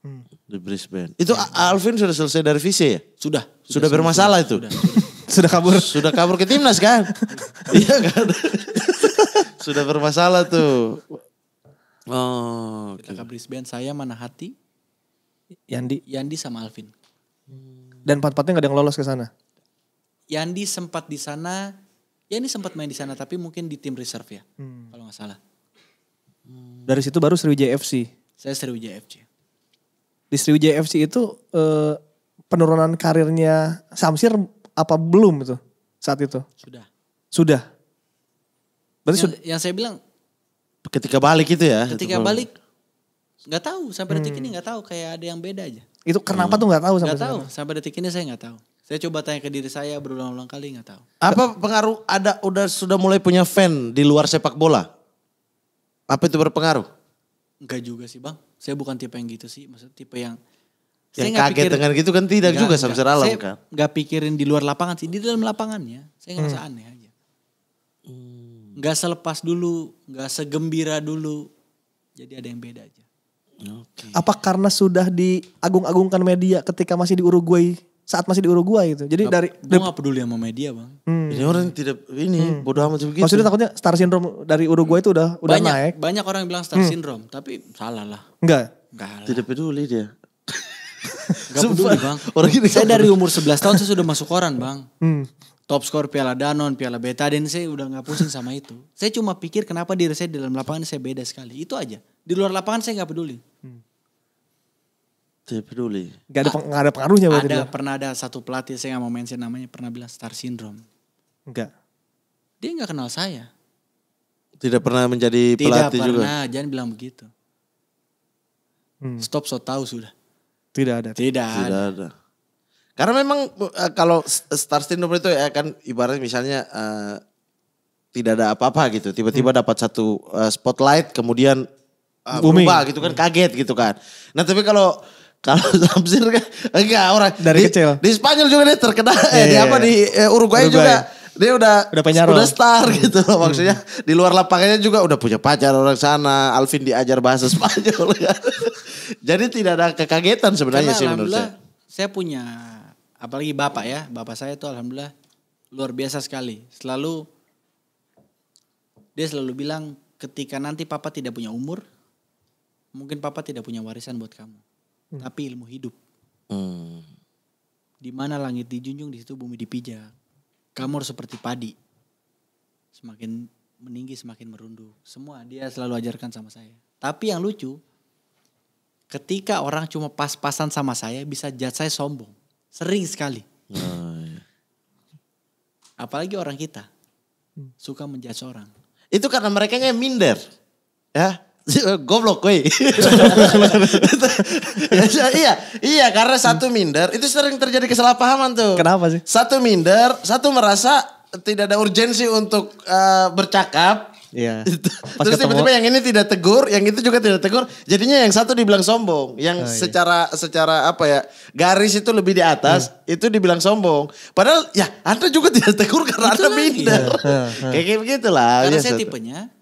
Hmm. Di Brisbane. Itu ya. Alvin sudah selesai dari visi ya? Sudah. Sudah, sudah bermasalah sudah, itu? Sudah, sudah. kabur? Sudah kabur ke timnas kan? iya kan? sudah bermasalah tuh. Oh, kita ke Brisbane. Saya mana hati? Yandi. Yandi sama Alvin. Dan empat-empatnya gak ada yang lolos ke sana? Yandi sempat di sana, Yandi sempat main di sana tapi mungkin di tim reserve ya, hmm. kalau gak salah. Dari situ baru Sriwijaya FC. Saya Sriwijaya FC. Di Sriwijaya FC itu eh, penurunan karirnya Samsir apa belum itu saat itu? Sudah. Sudah. Berarti yang, sudah. yang saya bilang ketika balik itu ya. Ketika itu balik nggak tahu sampai detik hmm. ini nggak tahu kayak ada yang beda aja. Itu kenapa hmm. tuh nggak tahu sampai Nggak tahu sampai detik ini saya nggak tahu. Saya coba tanya ke diri saya berulang-ulang kali nggak tahu. Apa pengaruh ada udah sudah mulai punya fan di luar sepak bola? Apa itu berpengaruh? Enggak juga sih bang. Saya bukan tipe yang gitu sih. Maksud tipe yang yang saya kaget pikir, dengan gitu kan tidak enggak, juga saya alam saya kan. Enggak pikirin di luar lapangan sih, di dalam lapangannya. Saya ngerasa hmm. aneh aja. Hmm. Enggak selepas dulu, enggak segembira dulu. Jadi ada yang beda aja. Okay. Apa karena sudah diagung-agungkan media ketika masih di Uruguay saat masih di Uruguay gitu. Jadi gak, dari gue gak peduli sama media, Bang. Hmm. Ini orang tidak ini hmm. bodoh amat begitu. Maksudnya takutnya star syndrome dari Uruguay itu udah banyak, udah banyak, naik. Banyak orang yang bilang star hmm. syndrome, tapi salah lah. Enggak. Enggak. salah. Tidak peduli dia. gak peduli, Bang. Orang ini saya dari umur 11 tahun saya sudah masuk koran, Bang. Hmm. Top skor Piala Danon, Piala Beta, dan saya udah nggak pusing sama itu. Saya cuma pikir kenapa diri saya dalam lapangan saya beda sekali. Itu aja. Di luar lapangan saya nggak peduli. Hmm. Tidak peduli. Gak ada, gak ada pengaruhnya Ada, dia. pernah ada satu pelatih, saya gak mau mention namanya, pernah bilang star syndrome. Enggak. Dia gak kenal saya. Tidak pernah menjadi Tidak pelatih pernah, juga? Tidak pernah, jangan bilang begitu. Hmm. Stop so tahu sudah. Tidak ada. Tidak, Tidak ada. ada. Karena memang eh, kalau star syndrome itu ya kan ibaratnya misalnya uh, tidak ada apa-apa gitu, tiba-tiba hmm. dapat satu uh, spotlight kemudian uh, berubah gitu kan, kaget gitu kan. Nah tapi kalau kalau Samsir kan enggak orang dari di, kecil. Di Spanyol juga dia terkenal yeah, eh, iya, di iya, apa iya. di eh, Uruguay, Uruguay juga dia udah udah, udah star gitu loh hmm. maksudnya hmm. di luar lapangannya juga udah punya pacar orang sana Alvin diajar bahasa Spanyol kan. jadi tidak ada kekagetan sebenarnya sih menurut saya saya punya apalagi bapak ya bapak saya itu alhamdulillah luar biasa sekali selalu dia selalu bilang ketika nanti papa tidak punya umur mungkin papa tidak punya warisan buat kamu hmm. tapi ilmu hidup. Hmm. Di mana langit dijunjung, di situ bumi dipijak. Kamu harus seperti padi, semakin meninggi semakin merunduk. Semua dia selalu ajarkan sama saya. Tapi yang lucu, ketika orang cuma pas-pasan sama saya bisa jat saya sombong. Sering sekali. Oh, iya. Apalagi orang kita hmm. suka menjat orang. Itu karena mereka yang minder. Ya, Eh, goblok gue. iya, iya karena satu minder itu sering terjadi kesalahpahaman tuh. Kenapa sih? Satu minder, satu merasa tidak ada urgensi untuk uh, bercakap. Iya. Pas Terus tiba-tiba yang ini tidak tegur, yang itu juga tidak tegur. Jadinya yang satu dibilang sombong, yang oh, iya. secara secara apa ya garis itu lebih di atas, hmm. itu dibilang sombong. Padahal ya Anda juga tidak tegur karena Anda minder. Iya. iya, iya. Kayak gitu begitulah. Karena ya, saya tipenya. tipenya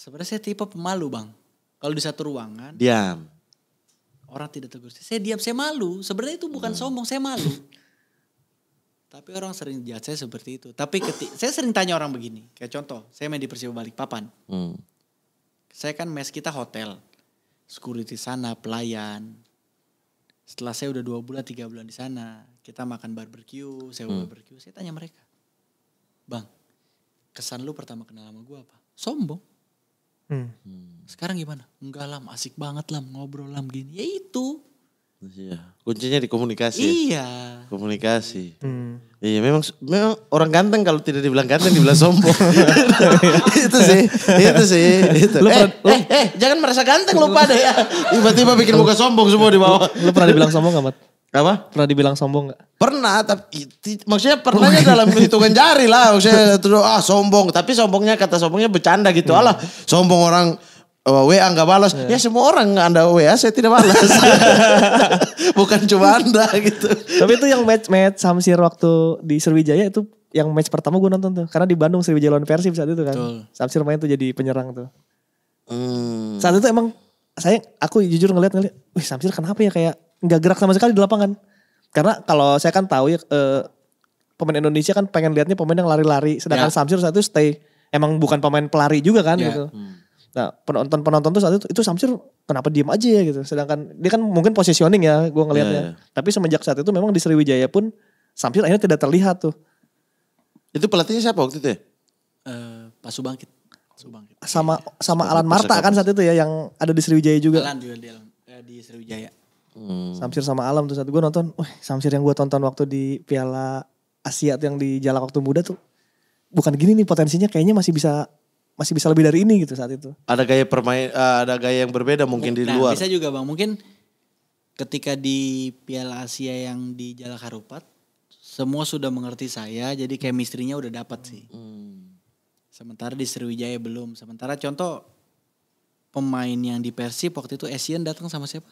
Sebenarnya saya tipe pemalu bang. Kalau di satu ruangan. Diam. Orang tidak tegur. Saya diam, saya malu. Sebenarnya itu bukan hmm. sombong, saya malu. Tapi orang sering jahat saya seperti itu. Tapi ketika saya sering tanya orang begini. Kayak contoh, saya main di Persiwa Balikpapan. Hmm. Saya kan mes kita hotel. Security sana, pelayan. Setelah saya udah dua bulan, tiga bulan di sana. Kita makan barbecue, saya hmm. barbecue. Saya tanya mereka. Bang, kesan lu pertama kenal sama gue apa? Sombong. Hmm. hmm. Sekarang gimana? Enggak lam, asik banget lam ngobrol lam gini. Ya itu. Iya, kuncinya di komunikasi. Iya. Komunikasi. Hmm. Iya, memang memang orang ganteng kalau tidak dibilang ganteng dibilang sombong. itu sih, itu sih. Itu. Lu eh, lu, eh, eh, jangan merasa ganteng lupa deh ya. Tiba-tiba bikin muka sombong semua di bawah. Lu, lu pernah dibilang sombong gak, Mat? Apa? Pernah dibilang sombong gak? Pernah, tapi maksudnya oh pernahnya dalam hitungan jari lah. Maksudnya ah sombong, tapi sombongnya kata sombongnya bercanda gitu. Allah sombong orang uh, eh, WA nggak balas. Yeah. Ya semua orang Anda WA saya tidak balas. Bukan cuma Anda gitu. Tapi itu yang match match Samsir waktu di Sriwijaya itu yang match pertama gue nonton tuh. Karena di Bandung Sriwijaya lawan Persib saat itu kan. Tuh. Samsir main tuh jadi penyerang tuh. Hmm. Saat itu emang saya aku jujur ngeliat ngeliat, wih Samsir kenapa ya kayak nggak gerak sama sekali di lapangan. Karena kalau saya kan tahu ya eh, pemain Indonesia kan pengen lihatnya pemain yang lari-lari, sedangkan yeah. Samsir saat itu stay. Emang bukan pemain pelari juga kan yeah. gitu. Hmm. Nah penonton penonton tuh saat itu itu Samsir kenapa diem aja ya gitu. Sedangkan dia kan mungkin positioning ya gue ngelihatnya. Yeah, yeah. Tapi semenjak saat itu memang di Sriwijaya pun Samsir akhirnya tidak terlihat tuh. Itu pelatihnya siapa waktu itu ya? Uh, Pak Subangkit. Subangkit. Sama iya, iya. sama Alan Marta kan saat itu ya yang ada di Sriwijaya juga. Alan juga di, di Sriwijaya. Hmm. Samsir sama Alam tuh saat gue nonton, wah Samsir yang gue tonton waktu di Piala Asia tuh yang di Jalak waktu muda tuh bukan gini nih potensinya kayaknya masih bisa masih bisa lebih dari ini gitu saat itu. Ada gaya permain eh, ada gaya yang berbeda mungkin nah, di luar. bisa juga Bang, mungkin ketika di Piala Asia yang di Jalak Harupat semua sudah mengerti saya jadi chemistry-nya udah dapat sih. Hmm. Sementara di Sriwijaya belum. Sementara contoh pemain yang di Persib waktu itu Asian datang sama siapa?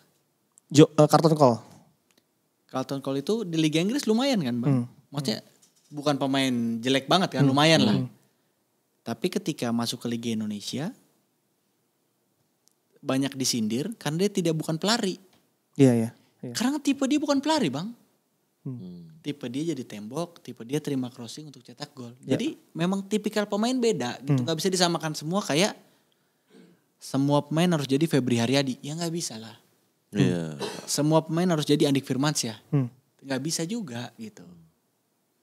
Jo, uh, eh, Carlton Cole. Carlton Cole itu di Liga Inggris lumayan kan bang. Hmm. Maksudnya bukan pemain jelek banget kan, hmm. lumayan hmm. lah. Tapi ketika masuk ke Liga Indonesia banyak disindir karena dia tidak bukan pelari. Iya ya. Iya. Karena tipe dia bukan pelari bang. Hmm. Tipe dia jadi tembok, tipe dia terima crossing untuk cetak gol. Yeah. Jadi memang tipikal pemain beda gitu, hmm. nggak Gak bisa disamakan semua kayak semua pemain harus jadi Febri Haryadi. Ya nggak bisa lah. Hmm. Yeah. Semua pemain harus jadi Andik Firmansyah. Hmm. Gak bisa juga gitu.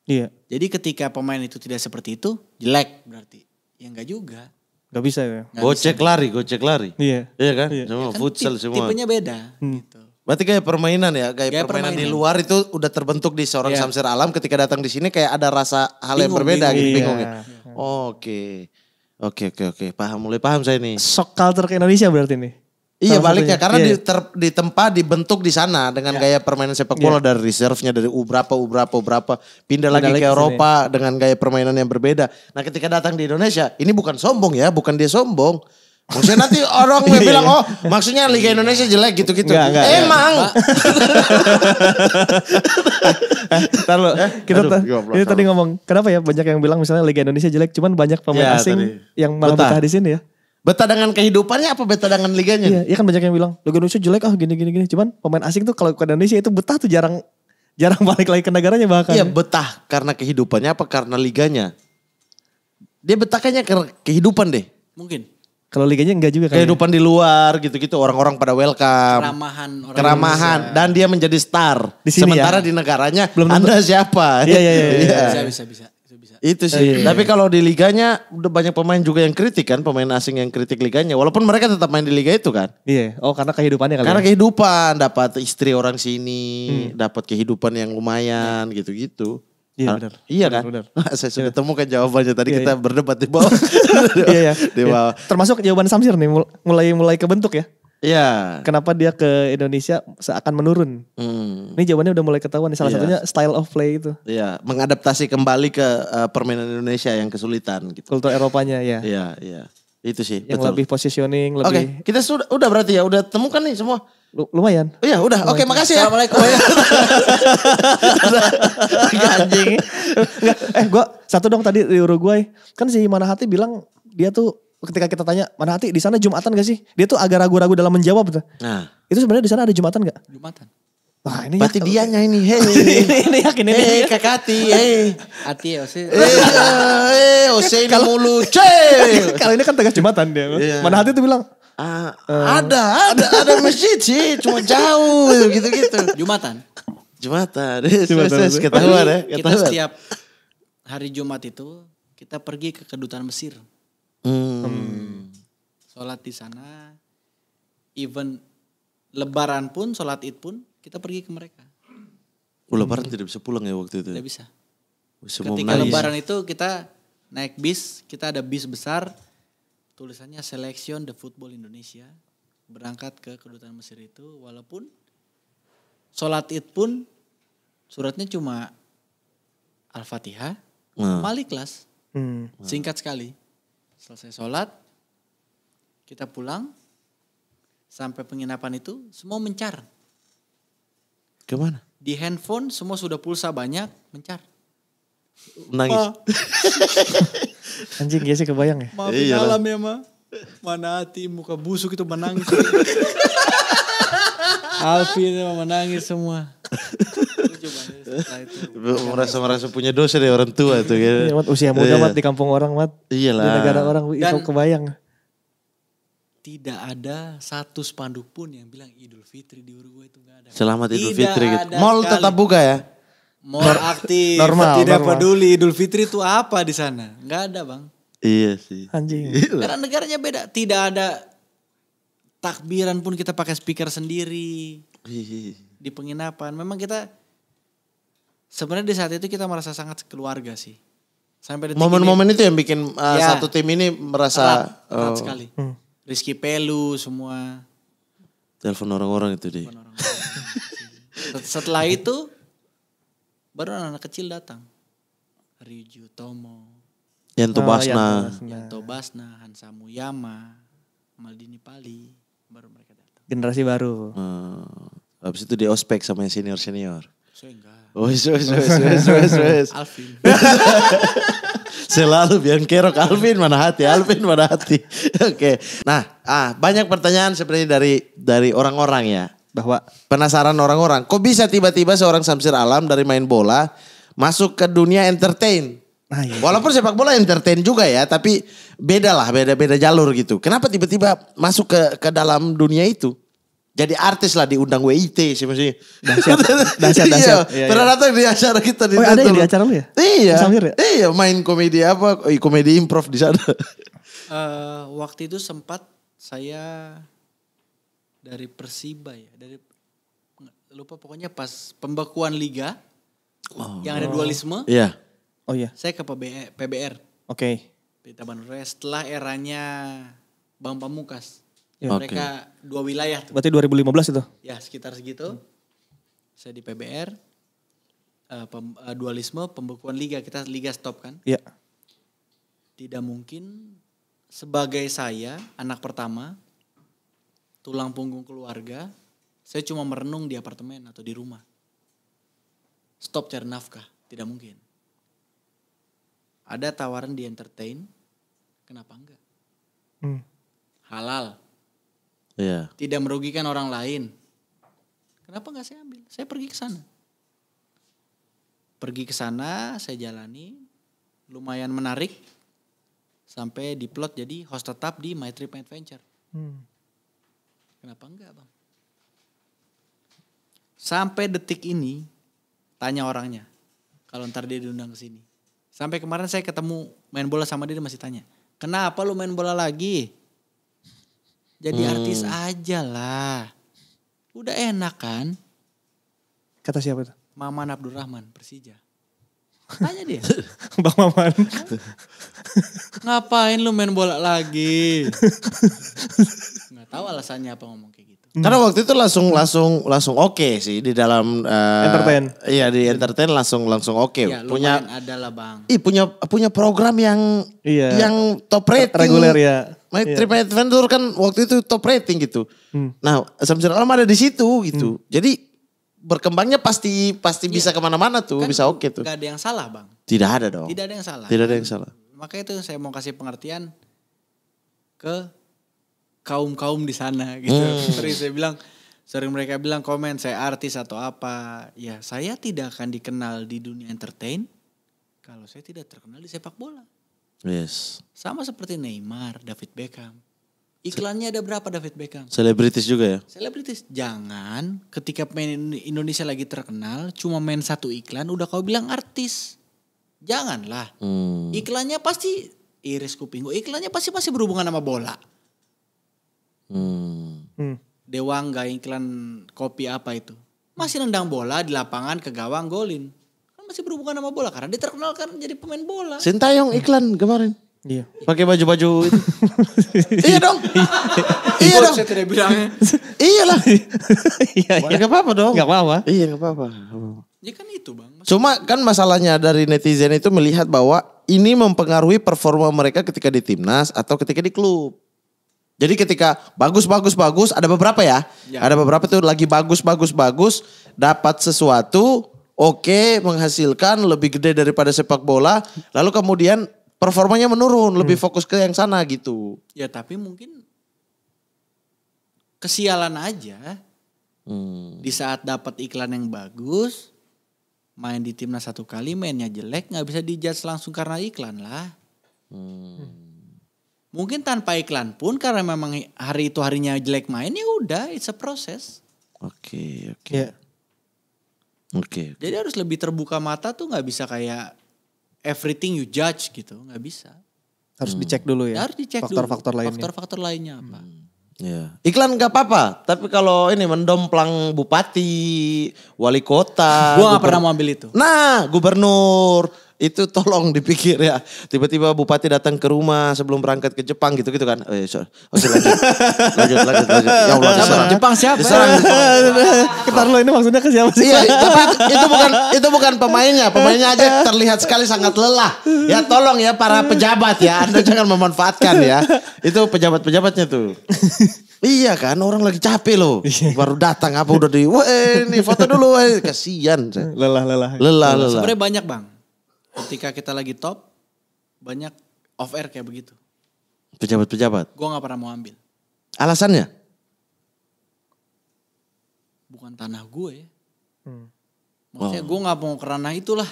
Iya. Yeah. Jadi ketika pemain itu tidak seperti itu, jelek berarti. Ya enggak juga. Gak bisa ya. gocek lari, gocek lari. Iya. Iya kan? Yeah. Semua ya kan futsal semua. Tipenya beda hmm. gitu. Berarti kayak permainan ya, kayak, permainan, permainan di luar itu udah terbentuk di seorang yeah. Samsir Alam ketika datang di sini kayak ada rasa hal bingung, yang berbeda bingung, gitu, iya. bingung ya? Oke. Oke, oke, oke. Paham mulai paham saya nih. Sok culture ke Indonesia berarti nih. Iya baliknya karena iya. di iya. ditempa dibentuk di sana dengan iya. gaya permainan sepak iya. bola yeah. dari reserve-nya dari U berapa U berapa berapa pindah, pindah lagi ke Eropa sini. dengan gaya permainan yang berbeda. Nah, ketika datang di Indonesia, ini bukan sombong ya, bukan dia sombong. Maksudnya nanti orang iya, bilang oh maksudnya Liga Indonesia jelek gitu-gitu. Enggak, enggak, Emang. Entar eh, eh, kita Aduh, ini tadi ngomong kenapa ya banyak yang bilang misalnya Liga Indonesia jelek cuman banyak pemain ya, asing tadi. yang malah betah di sini ya. Beta dengan kehidupannya apa beta dengan liganya? Iya, iya kan banyak yang bilang Liga Indonesia jelek ah gini gini gini. Cuman pemain asing tuh kalau ke Indonesia itu betah tuh jarang jarang balik lagi ke negaranya bahkan. Iya betah karena kehidupannya apa karena liganya? Dia betah kayaknya karena kehidupan deh. Mungkin. Kalau liganya enggak juga kayaknya. Kehidupan di luar gitu-gitu orang-orang pada welcome. Keramahan. Orang Keramahan Indonesia. dan dia menjadi star. Di sini ya? Sementara ya? di negaranya Belum Anda siapa? iya iya. iya. iya. iya. Bisa bisa bisa. Itu sih. Iya. Tapi kalau di liganya udah banyak pemain juga yang kritik kan, pemain asing yang kritik liganya. Walaupun mereka tetap main di liga itu kan. Iya. Oh, karena kehidupannya kali. Karena ya? kehidupan, dapat istri orang sini, hmm. dapat kehidupan yang lumayan gitu-gitu. Iya benar. Iya kan? Bener. Saya sudah iya. temukan jawabannya tadi iya, kita iya. berdebat di bawah. Iya ya. Di bawah. Iya. Termasuk jawaban Samsir nih mulai mulai kebentuk ya. Iya. Kenapa dia ke Indonesia seakan menurun? Hmm. Ini jawabannya udah mulai ketahuan salah yeah. satunya style of play itu. Iya, mengadaptasi kembali ke uh, permainan Indonesia yang kesulitan gitu. Kultur Eropanya ya. Iya, iya. Itu sih. Yang betul. lebih positioning, lebih Oke, okay, kita sudah udah berarti ya, udah temukan nih semua. L lumayan. Oh iya, udah. Oke, okay, makasih ya. Assalamualaikum. Anjing. eh, gua satu dong tadi di Uruguay. Kan si Manahati bilang dia tuh ketika kita tanya mana hati di sana jumatan gak sih dia tuh agak ragu-ragu dalam menjawab tuh nah itu sebenarnya di sana ada jumatan gak jumatan Wah ini Berarti dia dianya ini. Hei. ini, ini yakin ini. Hei kakati. Hei. Hati Ose. Hei Ose ini mulu. Kalau ini kan tegas jumatan dia. Iya. Mana hati tuh bilang. Ah, eh, ada, ada, ada masjid sih. Cuma jauh gitu-gitu. Jumatan. Jumatan. Jumatan. Ketahuan ya. Kita setiap hari Jumat itu kita pergi ke kedutaan Mesir. Hmm. Sholat di sana, even Lebaran pun, sholat id pun, kita pergi ke mereka. Oh, Lebaran hmm. tidak bisa pulang ya waktu itu? Ya? Tidak bisa. Semua Ketika menangis. Lebaran itu kita naik bis, kita ada bis besar, tulisannya Selection the Football Indonesia, berangkat ke kedutaan Mesir itu, walaupun sholat id pun suratnya cuma Al-Fatihah, nah. hmm. Maliklas, nah. hmm. singkat sekali Selesai sholat, kita pulang. Sampai penginapan itu semua mencar. Kemana? Di handphone semua sudah pulsa banyak, mencar. Nangis. Oh. Anjing biasa kebayang ya. Maafin iya alam ya ma. Mana hati muka busuk itu menangis. Alvin menangis semua. coba setelah itu. merasa iya, merasa iya. punya dosa deh orang tua itu. gitu. ya, mat, usia muda iya. mat di kampung orang mat. Iyalah. Di negara orang Dan, kebayang. Tidak ada satu spanduk pun yang bilang Idul Fitri di Uruguay itu enggak ada. Selamat Idul tidak Fitri gitu. Mall tetap buka ya? Mall aktif. Normal. Tidak normal. peduli Idul Fitri itu apa di sana? Enggak ada, Bang. Iya sih. Anjing. Karena negaranya beda, tidak ada takbiran pun kita pakai speaker sendiri. Di penginapan memang kita sebenarnya di saat itu kita merasa sangat keluarga sih. Sampai detik momen-momen itu yang bikin uh, ya, satu tim ini merasa erat, erat oh. sekali. Hmm. Rizky Pelu semua. Telepon orang-orang itu deh. Orang -orang. Setelah itu baru anak, -anak kecil datang. Ryuji Tomo Yanto oh, Basna. Oh, Yanto Basna, Hansa Muyama, Maldini Pali. Baru mereka datang. Generasi baru. Hmm. Habis itu di ospek sama yang senior-senior. Saya enggak. Oh, wes wes wes wes wes wes. Alvin. Selalu biar kerok Alvin mana hati, Alvin mana hati. Oke. Okay. Nah, ah banyak pertanyaan seperti dari dari orang-orang ya. Bahwa penasaran orang-orang, kok bisa tiba-tiba seorang Samsir Alam dari main bola masuk ke dunia entertain? Nah, iya. Walaupun sepak bola entertain juga ya, tapi beda lah, beda-beda jalur gitu. Kenapa tiba-tiba masuk ke ke dalam dunia itu? jadi artis lah diundang WIT sih masih iya. Dahsyat, dahsyat, dahsyat. Iya, iya. pernah datang di acara kita di oh, ada di acara lu ya? Iya. Samir ya? Iya, main komedi apa? Komedi improv di sana. uh, waktu itu sempat saya dari Persiba ya, dari lupa pokoknya pas pembekuan liga oh. yang ada oh. dualisme. Iya. Yeah. Oh iya. Saya ke PBR. Oke. Okay. Taman Rest, setelah eranya Bang Pamukas Ya. Okay. Mereka dua wilayah tuh. Berarti 2015 itu? Ya sekitar segitu. Hmm. Saya di PBR. Uh, eh, pem, uh, dualisme pembekuan liga kita liga stop kan? Iya. Tidak mungkin sebagai saya anak pertama tulang punggung keluarga, saya cuma merenung di apartemen atau di rumah. Stop cari nafkah, tidak mungkin. Ada tawaran di entertain, kenapa enggak? Hmm. Halal, yeah. tidak merugikan orang lain. Kenapa nggak saya ambil? Saya pergi ke sana. Pergi ke sana, saya jalani, lumayan menarik. Sampai diplot jadi host tetap di My Trip Adventure. Hmm. Kenapa enggak bang? Sampai detik ini, tanya orangnya. Kalau ntar dia diundang ke sini. Sampai kemarin saya ketemu main bola sama dia, dia masih tanya. Kenapa lu main bola lagi? Jadi hmm. artis aja lah. Udah enak kan? Kata siapa itu? Maman Abdurrahman, Persija. Tanya dia. Bang Maman. Ngapain lu main bola lagi? Gak tahu alasannya apa ngomong kayak gitu. Hmm. Karena waktu itu langsung langsung langsung oke okay sih di dalam uh, entertain. Iya di entertain langsung langsung oke. Okay. Ya, punya adalah bang. Ih punya punya program yang iya. yang top rating. Reguler ya. My iya. Trip Adventure kan waktu itu top rating gitu. Hmm. Nah Samsir Alam ada di situ gitu. Hmm. Jadi berkembangnya pasti pasti ya. bisa kemana-mana tuh kan bisa oke okay tuh. Gak ada yang salah bang. Tidak ada dong. Tidak ada yang salah. Tidak ada yang salah. Makanya itu saya mau kasih pengertian ke kaum-kaum di sana gitu. Hmm. Sering saya bilang, sering mereka bilang komen saya artis atau apa. Ya saya tidak akan dikenal di dunia entertain kalau saya tidak terkenal di sepak bola. Yes. Sama seperti Neymar, David Beckham. Iklannya ada berapa David Beckham? Selebritis juga ya? Selebritis. Jangan ketika main Indonesia lagi terkenal, cuma main satu iklan udah kau bilang artis. Janganlah. Hmm. Iklannya pasti iris kuping Iklannya pasti masih berhubungan sama bola. Hmm. hmm. Dewa nggak iklan kopi apa itu? Masih nendang bola di lapangan ke gawang golin. Kan masih berhubungan sama bola karena dia terkenal kan jadi pemain bola. Sintayong iklan kemarin. Iya. Pakai baju-baju itu. iya dong. iya dong. Saya tidak bilangnya. iya lah. iya, iya. Gak apa-apa dong. Gak apa-apa. Iya gak apa-apa. Ya kan itu bang. Cuma kan masalahnya dari netizen itu melihat bahwa ini mempengaruhi performa mereka ketika di timnas atau ketika di klub. Jadi ketika bagus bagus bagus ada beberapa ya. ya. Ada beberapa tuh lagi bagus bagus bagus dapat sesuatu oke okay, menghasilkan lebih gede daripada sepak bola lalu kemudian performanya menurun hmm. lebih fokus ke yang sana gitu. Ya tapi mungkin kesialan aja. Hmm. Di saat dapat iklan yang bagus main di timnas satu kali mainnya jelek nggak bisa dijudge langsung karena iklan lah. Hmm. Mungkin tanpa iklan pun karena memang hari itu harinya jelek main ya udah it's a process. Oke, okay, oke. Okay. Ya. Yeah. Oke. Okay, okay. Jadi harus lebih terbuka mata tuh nggak bisa kayak everything you judge gitu, nggak bisa. Harus hmm. dicek dulu ya. ya harus dicek faktor-faktor dulu. lainnya. Faktor-faktor lainnya apa? Hmm. Ya. Iklan gak apa-apa, tapi kalau ini mendomplang bupati, wali kota. Gue gak pernah mau ambil itu. Nah, gubernur, itu tolong dipikir ya. Tiba-tiba bupati datang ke rumah sebelum berangkat ke Jepang gitu-gitu kan. Eh, so, oh, lanjut. lanjut, lanjut, lanjut. Ya Allah, diserang. Jepang siapa? Diserang. Ketar lo ini maksudnya ke siapa sih? Iya, tapi itu, itu bukan itu bukan pemainnya. Pemainnya aja terlihat sekali sangat lelah. Ya tolong ya para pejabat ya, Anda jangan memanfaatkan ya. Itu pejabat-pejabatnya tuh. Iya kan orang lagi capek loh. Iya. Baru datang apa udah di wah ini foto dulu. Kasihan. Lelah, lelah. Lelah, lelah. Sebenarnya banyak, Bang ketika kita lagi top banyak off air kayak begitu. Pejabat-pejabat. Gue nggak pernah mau ambil. Alasannya? Bukan tanah gue. Ya. Hmm. Maksudnya oh. gue nggak mau kerana itulah.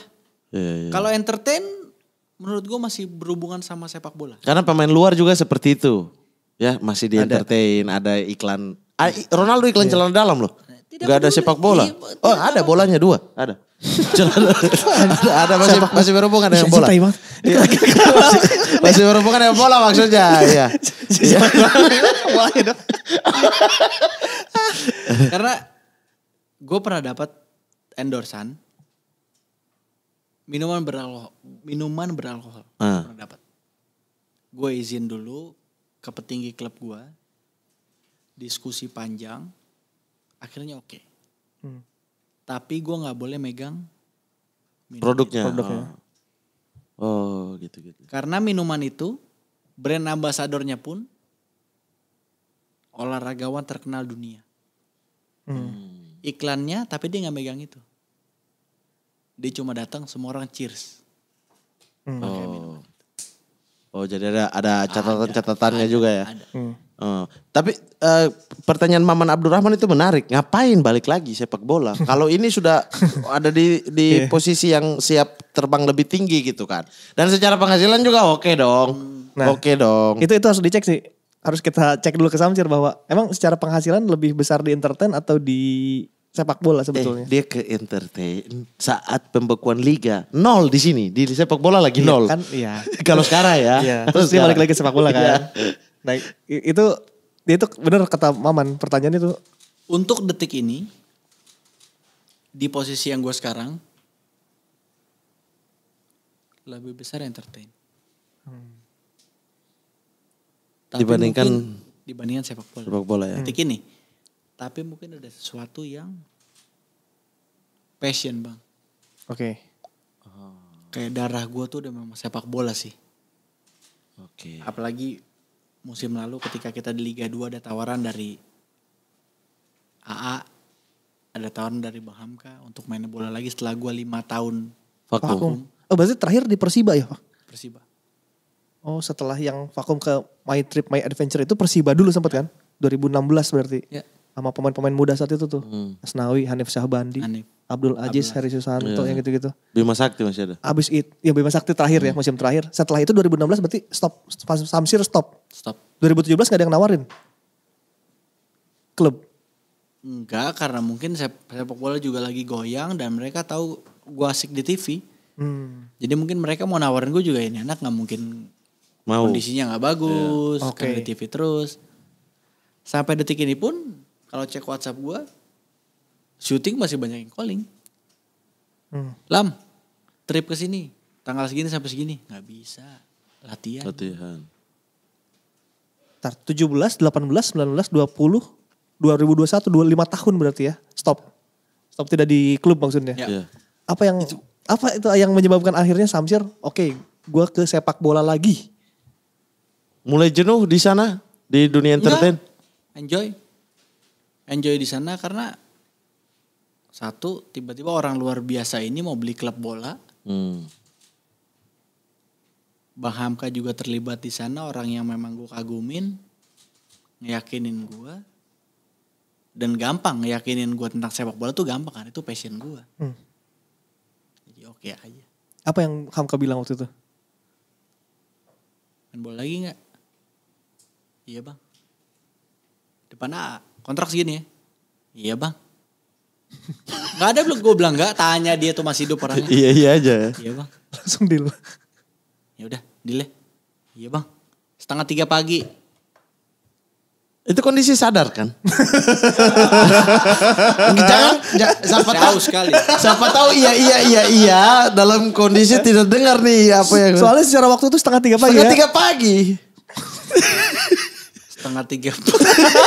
Yeah, yeah. Iya. Kalau entertain, menurut gue masih berhubungan sama sepak bola. Karena pemain luar juga seperti itu, ya masih di entertain, ada, ada iklan. Ah, Ronaldo iklan yeah. celana dalam loh. Tidak Gak ada sepak bola. Iya, oh, ada bolanya dua. Ada. ada, ada masih sepak. masih berhubungan dengan iya, bola. Iya. masih berhubungan dengan bola maksudnya. Iya. Karena gue pernah dapat endorsan minuman beralkohol minuman beralkohol Hmm. pernah dapat gue izin dulu ke petinggi klub gue diskusi panjang akhirnya oke. Okay. Hmm. Tapi gue nggak boleh megang produknya. Produknya. Oh. oh gitu gitu. Karena minuman itu brand ambasadornya pun olahragawan terkenal dunia. Hmm. hmm. Iklannya tapi dia nggak megang itu. Dia cuma datang semua orang cheers. Hmm. Oh. Oh jadi ada ada catatan-catatannya juga ya. Ada. Hmm. Eh, tapi uh, pertanyaan Maman Abdurrahman itu menarik. Ngapain balik lagi sepak bola? Kalau ini sudah ada di di yeah. posisi yang siap terbang lebih tinggi gitu kan. Dan secara penghasilan juga oke okay dong. Nah, oke okay dong. Itu itu harus dicek sih. Harus kita cek dulu ke Samsir bahwa emang secara penghasilan lebih besar di entertain atau di sepak bola eh, sebetulnya. Eh, dia ke entertain saat pembekuan liga nol di sini di sepak bola lagi iya, nol. Kan, iya. Kalau sekarang ya. Iya. Terus dia balik lagi sepak bola kan. Iya naik itu itu bener kata Maman pertanyaan itu untuk detik ini di posisi yang gue sekarang lebih besar entertain hmm. dibandingkan mungkin, dibandingkan sepak bola sepak bola ya detik ini tapi mungkin ada sesuatu yang passion bang oke okay. kayak darah gue tuh udah memang sepak bola sih oke okay. apalagi musim lalu ketika kita di Liga 2 ada tawaran dari AA ada tawaran dari Bang Hamka untuk main bola lagi setelah gua lima tahun vakum. vakum. Oh berarti terakhir di Persiba ya Pak? Persiba. Oh setelah yang vakum ke My Trip My Adventure itu Persiba dulu sempat kan? 2016 berarti. Ya. Sama pemain-pemain muda saat itu tuh. Hmm. Asnawi, Hanif Syahbandi. Hanif. Abdul Aziz, Abdul. Heri Susanto iya. yang gitu-gitu. Bima Sakti masih ada. Abis itu, ya Bima Sakti terakhir hmm. ya, musim terakhir. Setelah itu 2016 berarti stop, Samsir stop. Stop. 2017 gak ada yang nawarin? Klub? Enggak, karena mungkin sepak bola juga lagi goyang dan mereka tahu gue asik di TV. Hmm. Jadi mungkin mereka mau nawarin gue juga ini anak gak mungkin mau. kondisinya gak bagus, yeah. okay. di TV terus. Sampai detik ini pun kalau cek WhatsApp gue syuting masih banyak yang calling. Hmm. Lam, trip ke sini tanggal segini sampai segini nggak bisa latihan. Latihan. Tar 17, 18, 19, 20, 2021, 25 tahun berarti ya stop. Stop tidak di klub maksudnya. Ya. Iya. Apa yang itu. apa itu yang menyebabkan akhirnya Samsir oke okay, gue ke sepak bola lagi. Mulai jenuh di sana di dunia entertain. Enggak. Enjoy. Enjoy di sana karena satu, tiba-tiba orang luar biasa ini mau beli klub bola. Hmm. Bang Hamka juga terlibat di sana orang yang memang gue kagumin, ngeyakinin gue, dan gampang ngeyakinin gue tentang sepak bola tuh gampang kan itu passion gue. Hmm. Jadi oke okay aja. Apa yang Hamka bilang waktu itu? Main bola lagi nggak? Iya bang. Depan A, kontrak segini ya? Iya bang. Gak ada belum gue bilang gak, tanya dia tuh masih hidup orangnya. iya iya aja. Iya bang. Langsung deal. Ya udah, deal ya. Iya bang. Setengah tiga pagi. Itu kondisi sadar kan? jangan, jangan siapa tahu sekali. Siapa tahu iya iya iya iya dalam kondisi tidak dengar nih apa yang. Soalnya secara waktu itu setengah tiga pagi. Setengah ya. tiga pagi. setengah tiga.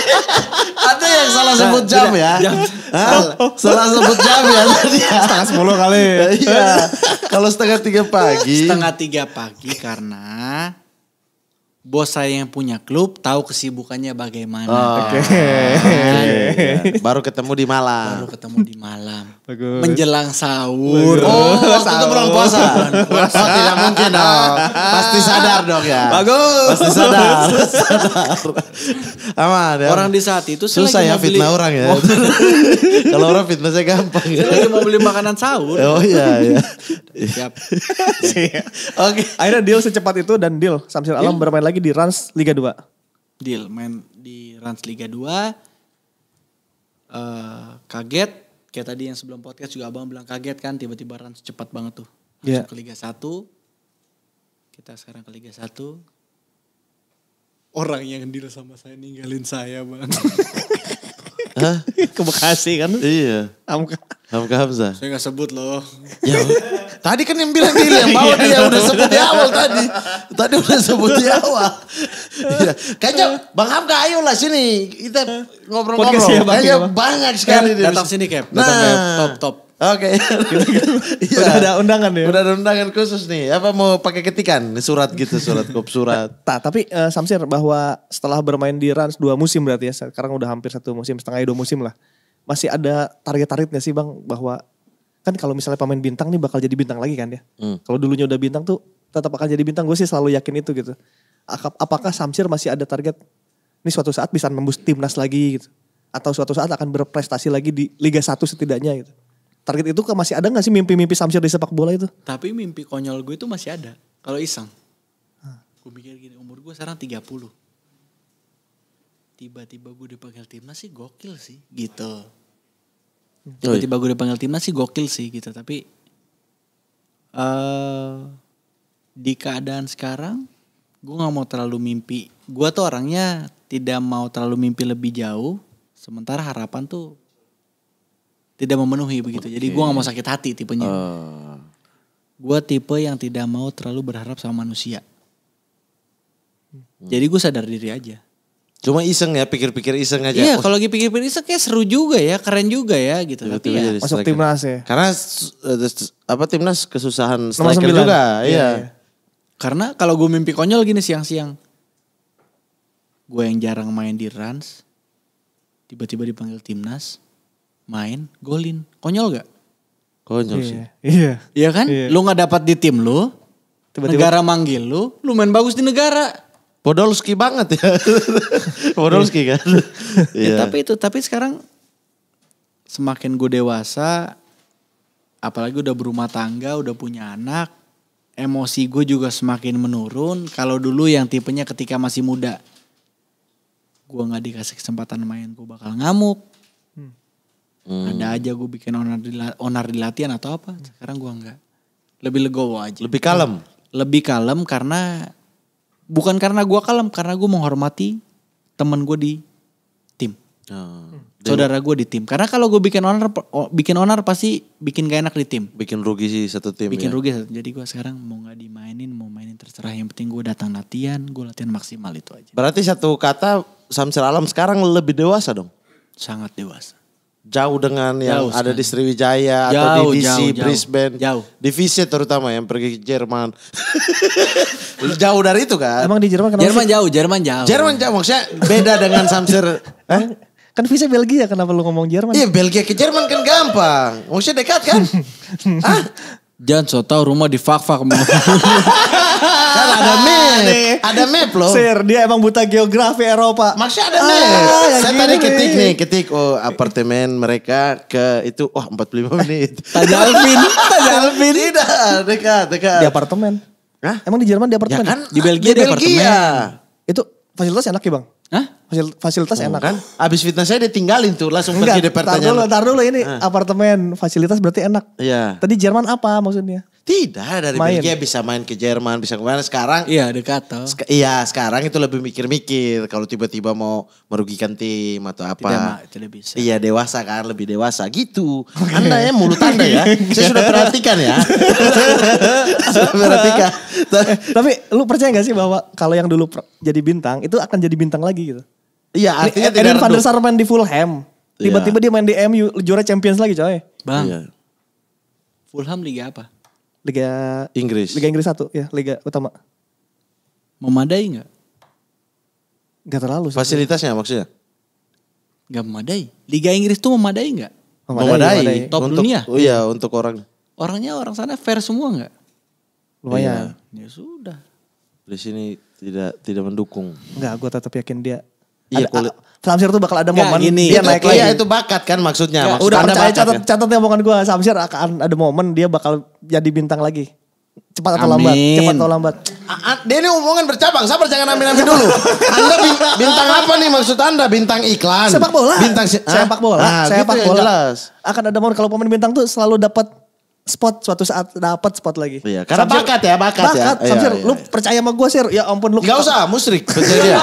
Ada yang salah nah, sebut jam ya? Jam. Ah, oh, oh, oh. Salah, sebut jam ya tadi. Ya? Setengah sepuluh kali. Iya. Kalau setengah tiga pagi. Setengah tiga pagi karena bos saya yang punya klub tahu kesibukannya bagaimana. Oh, Oke. Okay. Iya, iya. Okay. Baru ketemu di malam. Baru ketemu di malam. Bagus. Menjelang sahur. Bagus. Oh, waktu sahur. itu bulan puasa. puasa tidak mungkin dong. Pasti sadar dong ya. Bagus. Pasti sadar. Aman ya. Orang di saat itu susah ya beli... fitnah orang ya. Kalau orang fitnah saya gampang. Ya. Saya lagi mau beli makanan sahur. Oh iya iya. Siap. Oke. Akhirnya deal secepat itu dan deal Samsul Alam iya. bermain lagi lagi di Rans Liga 2. Deal, main di Rans Liga 2. Uh, eh, kaget, kayak tadi yang sebelum podcast juga abang bilang kaget kan, tiba-tiba Rans cepat banget tuh. Masuk yeah. ke Liga 1. Kita sekarang ke Liga 1. Orang yang deal sama saya ninggalin saya bang. Hah? Ke Bekasi kan? Iya. Amka. Amka Hamzah. Saya gak sebut loh. Ya, tadi kan yang bilang dia yang bawa iya. dia udah sebut di awal tadi. Tadi udah sebut di awal. Ya, Kayaknya Bang Hamka ayo lah sini. Kita ngobrol-ngobrol. Ya, Kayaknya ya, banyak sekali. Kep, datang sini Kep. Nah. Datang nah. Kep. Top, top. Oke. Okay. Iya. ada undangan ya. Udah ada undangan khusus nih. Apa mau pakai ketikan surat gitu, surat kop surat. tapi uh, Samsir bahwa setelah bermain di Rans dua musim berarti ya. Sekarang udah hampir satu musim, setengah ya dua musim lah. Masih ada target targetnya sih Bang bahwa kan kalau misalnya pemain bintang nih bakal jadi bintang lagi kan ya. Hmm. Kalau dulunya udah bintang tuh tetap akan jadi bintang. Gue sih selalu yakin itu gitu. Apakah Samsir masih ada target ini suatu saat bisa nembus timnas lagi gitu atau suatu saat akan berprestasi lagi di Liga 1 setidaknya gitu target itu masih ada gak sih mimpi-mimpi Samsir di sepak bola itu? Tapi mimpi konyol gue itu masih ada. Kalau iseng. Gue mikir gini, umur gue sekarang 30. Tiba-tiba gue dipanggil timnas sih gokil sih gitu. Hmm. Tiba-tiba gue dipanggil timnas sih gokil sih gitu. Tapi uh, di keadaan sekarang gue gak mau terlalu mimpi. Gue tuh orangnya tidak mau terlalu mimpi lebih jauh. Sementara harapan tuh tidak memenuhi begitu. Okay. Jadi gue gak mau sakit hati tipenya. Uh. Eh. Gue tipe yang tidak mau terlalu berharap sama manusia. Hmm. Jadi gue sadar diri aja. Cuma iseng ya, pikir-pikir iseng aja. Iya, oh. kalau lagi pikir-pikir iseng kayak seru juga ya, keren juga ya gitu. Tiba -tiba Tapi ya. Masuk timnas ya. Karena eh, apa timnas kesusahan striker juga, iya, iya. iya. Karena kalau gue mimpi konyol gini siang-siang. Gue yang jarang main di Rans, tiba-tiba dipanggil timnas main golin. Konyol gak? Konyol iya. sih. Iya. Iya kan? Iya. Lu gak dapat di tim lu, Tiba-tiba. negara manggil lu, lu main bagus di negara. Podolski banget ya. Podolski kan. Iya. Iya. ya, tapi itu tapi sekarang semakin gue dewasa apalagi udah berumah tangga, udah punya anak, emosi gue juga semakin menurun. Kalau dulu yang tipenya ketika masih muda gue gak dikasih kesempatan main gue bakal ngamuk Hmm. Ada aja gue bikin onar di, onar di latihan atau apa. Sekarang gue enggak. Lebih legowo aja. Lebih kalem? Lebih kalem karena... Bukan karena gue kalem. Karena gue menghormati temen gue di tim. Hmm. Saudara gue di tim. Karena kalau gue bikin onar bikin onar pasti bikin gak enak di tim. Bikin rugi sih satu tim Bikin ya? rugi. Jadi gue sekarang mau gak dimainin, mau mainin terserah. Yang penting gue datang latihan, gue latihan maksimal itu aja. Berarti satu kata Samsir Alam sekarang lebih dewasa dong? Sangat dewasa jauh dengan yang jauh, ada di Sriwijaya jauh, atau di DC jauh, Brisbane jauh. divisi terutama yang pergi ke Jerman jauh dari itu kan emang di Jerman kenapa Jerman sih? jauh Jerman jauh Jerman jauh maksudnya beda dengan Samsir eh? kan visa Belgia kenapa lu ngomong Jerman iya Belgia ke Jerman kan gampang maksudnya dekat kan ah Jangan so tau rumah di fak-fak kan ada ah, map. Ada map loh. Sir, dia emang buta geografi Eropa. Masih ada map. Ah, ya Saya tadi ketik nih, ketik oh apartemen mereka ke itu wah oh, 45 menit. Tanya Alvin, tanya Alvin. Tidak, dekat, dekat. Di apartemen. Hah? Emang di Jerman di apartemen? Ya kan? Di Belgia di, di apartemen. Itu fasilitas enak ya bang? Hah? Fasil, fasilitas oh, enak kan? Abis fitnah saya ditinggalin tuh langsung Enggak, pergi di pertanyaan. Tar dulu, tar ini ah. apartemen fasilitas berarti enak. Iya. Tadi Jerman apa maksudnya? Tidak, dari main. Belgia bisa main ke Jerman, bisa kemana. Sekarang iya dekat toh. iya, sekarang itu lebih mikir-mikir. Kalau tiba-tiba mau merugikan tim atau apa. Tidak, tidak bisa. Iya, dewasa kan, lebih dewasa gitu. Okay. Anda ya mulut Anda ya. Saya sudah perhatikan ya. sudah perhatikan. Eh, tapi, lu percaya gak sih bahwa kalau yang dulu jadi bintang, itu akan jadi bintang lagi gitu? Iya, artinya Ini, tidak Edwin van der Sar main di Fulham. Tiba-tiba iya. dia main di MU, juara Champions lagi coy. Bang. Iya. Fulham liga apa? Liga Inggris. Liga Inggris satu ya, liga utama. Memadai nggak? Gak terlalu. Sih. Fasilitasnya maksudnya? Gak memadai. Liga Inggris tuh memadai nggak? Memadai, memadai. memadai. Top untuk, dunia. Oh iya untuk orang. Orangnya orang sana fair semua nggak? Lumayan. Ya, ya sudah. Di sini tidak tidak mendukung. Enggak, gue tetap yakin dia Iya, ada, Samsir tuh bakal ada Gak, momen ini. dia itu, naik iya, lagi. Iya itu bakat kan maksudnya. Ya, maksudnya udah percaya catat, ya? catat omongan gue. Samsir akan ada momen dia bakal jadi bintang lagi. Cepat atau Amin. lambat, cepat atau lambat. A A dia ini omongan bercabang, sabar jangan ambil-ambil dulu. Anda bintang apa nih maksud Anda? Bintang iklan. Sepak bola. Bintang si sepak ah? bola. Nah, sepak gitu bola. Jelas. Akan ada momen kalau pemain bintang tuh selalu dapat spot suatu saat dapat spot lagi. Iya, karena Samsir, bakat ya, bakat, bakat ya. Bakat. iya, iya. lu iya. percaya sama gua, Sir? Ya ampun lu. Enggak usah, musrik. Percaya dia.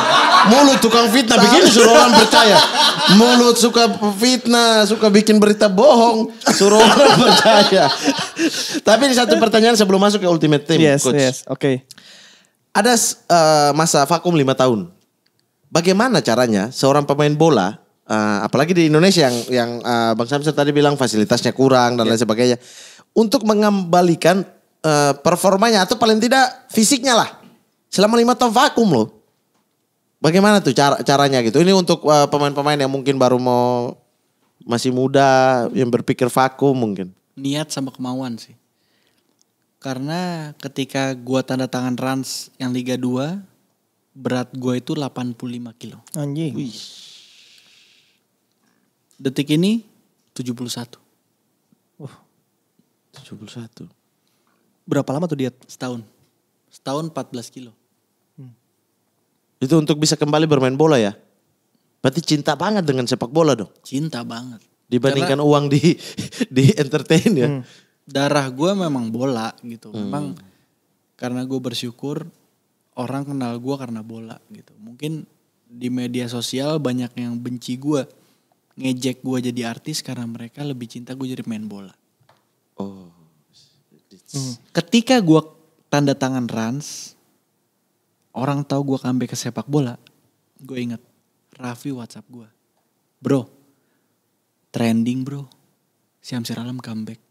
Mulut tukang fitnah bikin suruh orang percaya. Mulut suka fitnah, suka bikin berita bohong, suruh orang percaya. Tapi di satu pertanyaan sebelum masuk ke ultimate team, yes, coach. Yes, oke. Okay. Ada uh, masa vakum lima tahun. Bagaimana caranya seorang pemain bola Uh, apalagi di Indonesia yang yang uh, Bang Samsir tadi bilang fasilitasnya kurang dan yeah. lain iya. sebagainya untuk mengembalikan uh, performanya atau paling tidak fisiknya lah selama lima tahun vakum loh. Bagaimana tuh cara caranya gitu? Ini untuk pemain eh, pemain-pemain yang mungkin baru mau masih muda yang berpikir vakum mungkin. Niat sama kemauan sih. Karena ketika gua tanda tangan Rans yang Liga 2, berat gua itu 85 kilo. Anjing. Wih. Detik ini 71. 71. Berapa lama tuh diet? Setahun. Setahun 14 kilo. Hmm. Itu untuk bisa kembali bermain bola ya? Berarti cinta banget dengan sepak bola dong? Cinta banget. Dibandingkan Karena, uang di di entertain ya? Hmm. Darah gue memang bola gitu. Hmm. Memang karena gue bersyukur orang kenal gue karena bola gitu. Mungkin di media sosial banyak yang benci gue, ngejek gue jadi artis karena mereka lebih cinta gue jadi main bola. Oh. Hmm. Ketika gue tanda tangan Rans, orang tahu gue comeback ke sepak bola, gue inget Raffi WhatsApp gue, bro, trending bro, Syamsir Alam comeback.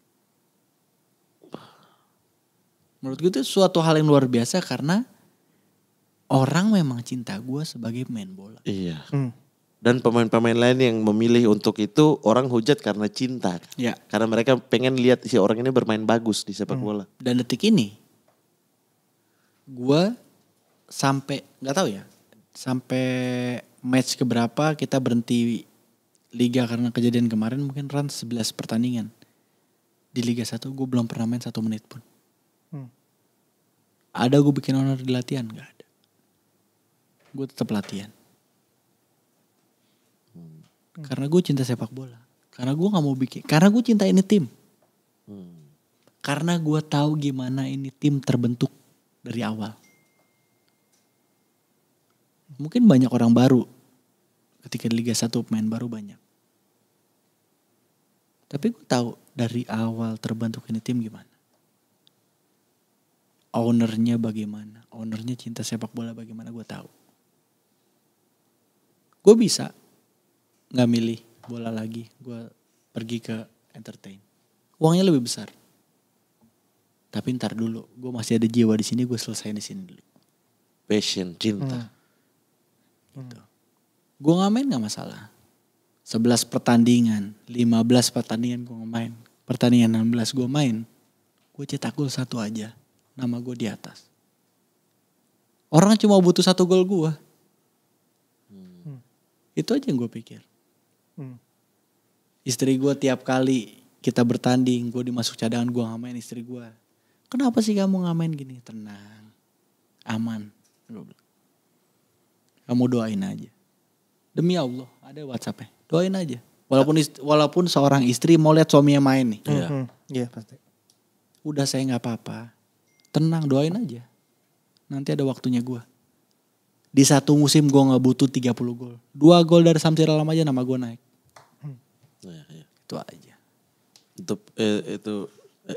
Menurut gue itu suatu hal yang luar biasa karena orang memang cinta gue sebagai main bola. Iya. Hmm dan pemain-pemain lain yang memilih untuk itu orang hujat karena cinta kan? ya. karena mereka pengen lihat si orang ini bermain bagus di sepak hmm. bola dan detik ini gue sampai nggak tahu ya sampai match keberapa kita berhenti liga karena kejadian kemarin mungkin run 11 pertandingan di Liga 1 gue belum pernah main satu menit pun hmm. ada gue bikin honor di latihan nggak ada gue tetap latihan Hmm. karena gue cinta sepak bola karena gue nggak mau bikin karena gue cinta ini tim hmm. karena gue tahu gimana ini tim terbentuk dari awal mungkin banyak orang baru ketika di Liga 1 pemain baru banyak tapi gue tahu dari awal terbentuk ini tim gimana ownernya bagaimana ownernya cinta sepak bola bagaimana gue tahu gue bisa nggak milih bola lagi gue pergi ke entertain uangnya lebih besar tapi ntar dulu gue masih ada jiwa di sini gue selesai di sini dulu passion cinta hmm. gitu gue nggak main nggak masalah 11 pertandingan 15 pertandingan gue main pertandingan 16 gue main gue cetak gol satu aja nama gue di atas orang cuma butuh satu gol gue hmm. itu aja yang gue pikir Hmm. Istri gue tiap kali kita bertanding, gue dimasuk cadangan gue ngamain istri gue. Kenapa sih kamu ngamain gini? Tenang, aman. Kamu doain aja. Demi Allah, ada WhatsAppnya. Doain aja. Walaupun walaupun seorang istri mau lihat suaminya main nih. Iya, hmm yeah, pasti. Udah saya nggak apa-apa. Tenang, doain aja. Nanti ada waktunya gue. Di satu musim gue nggak butuh 30 gol. Dua gol dari Samsir Alam aja nama gue naik. Hmm. Ya, ya. Itu aja. Itu, eh, itu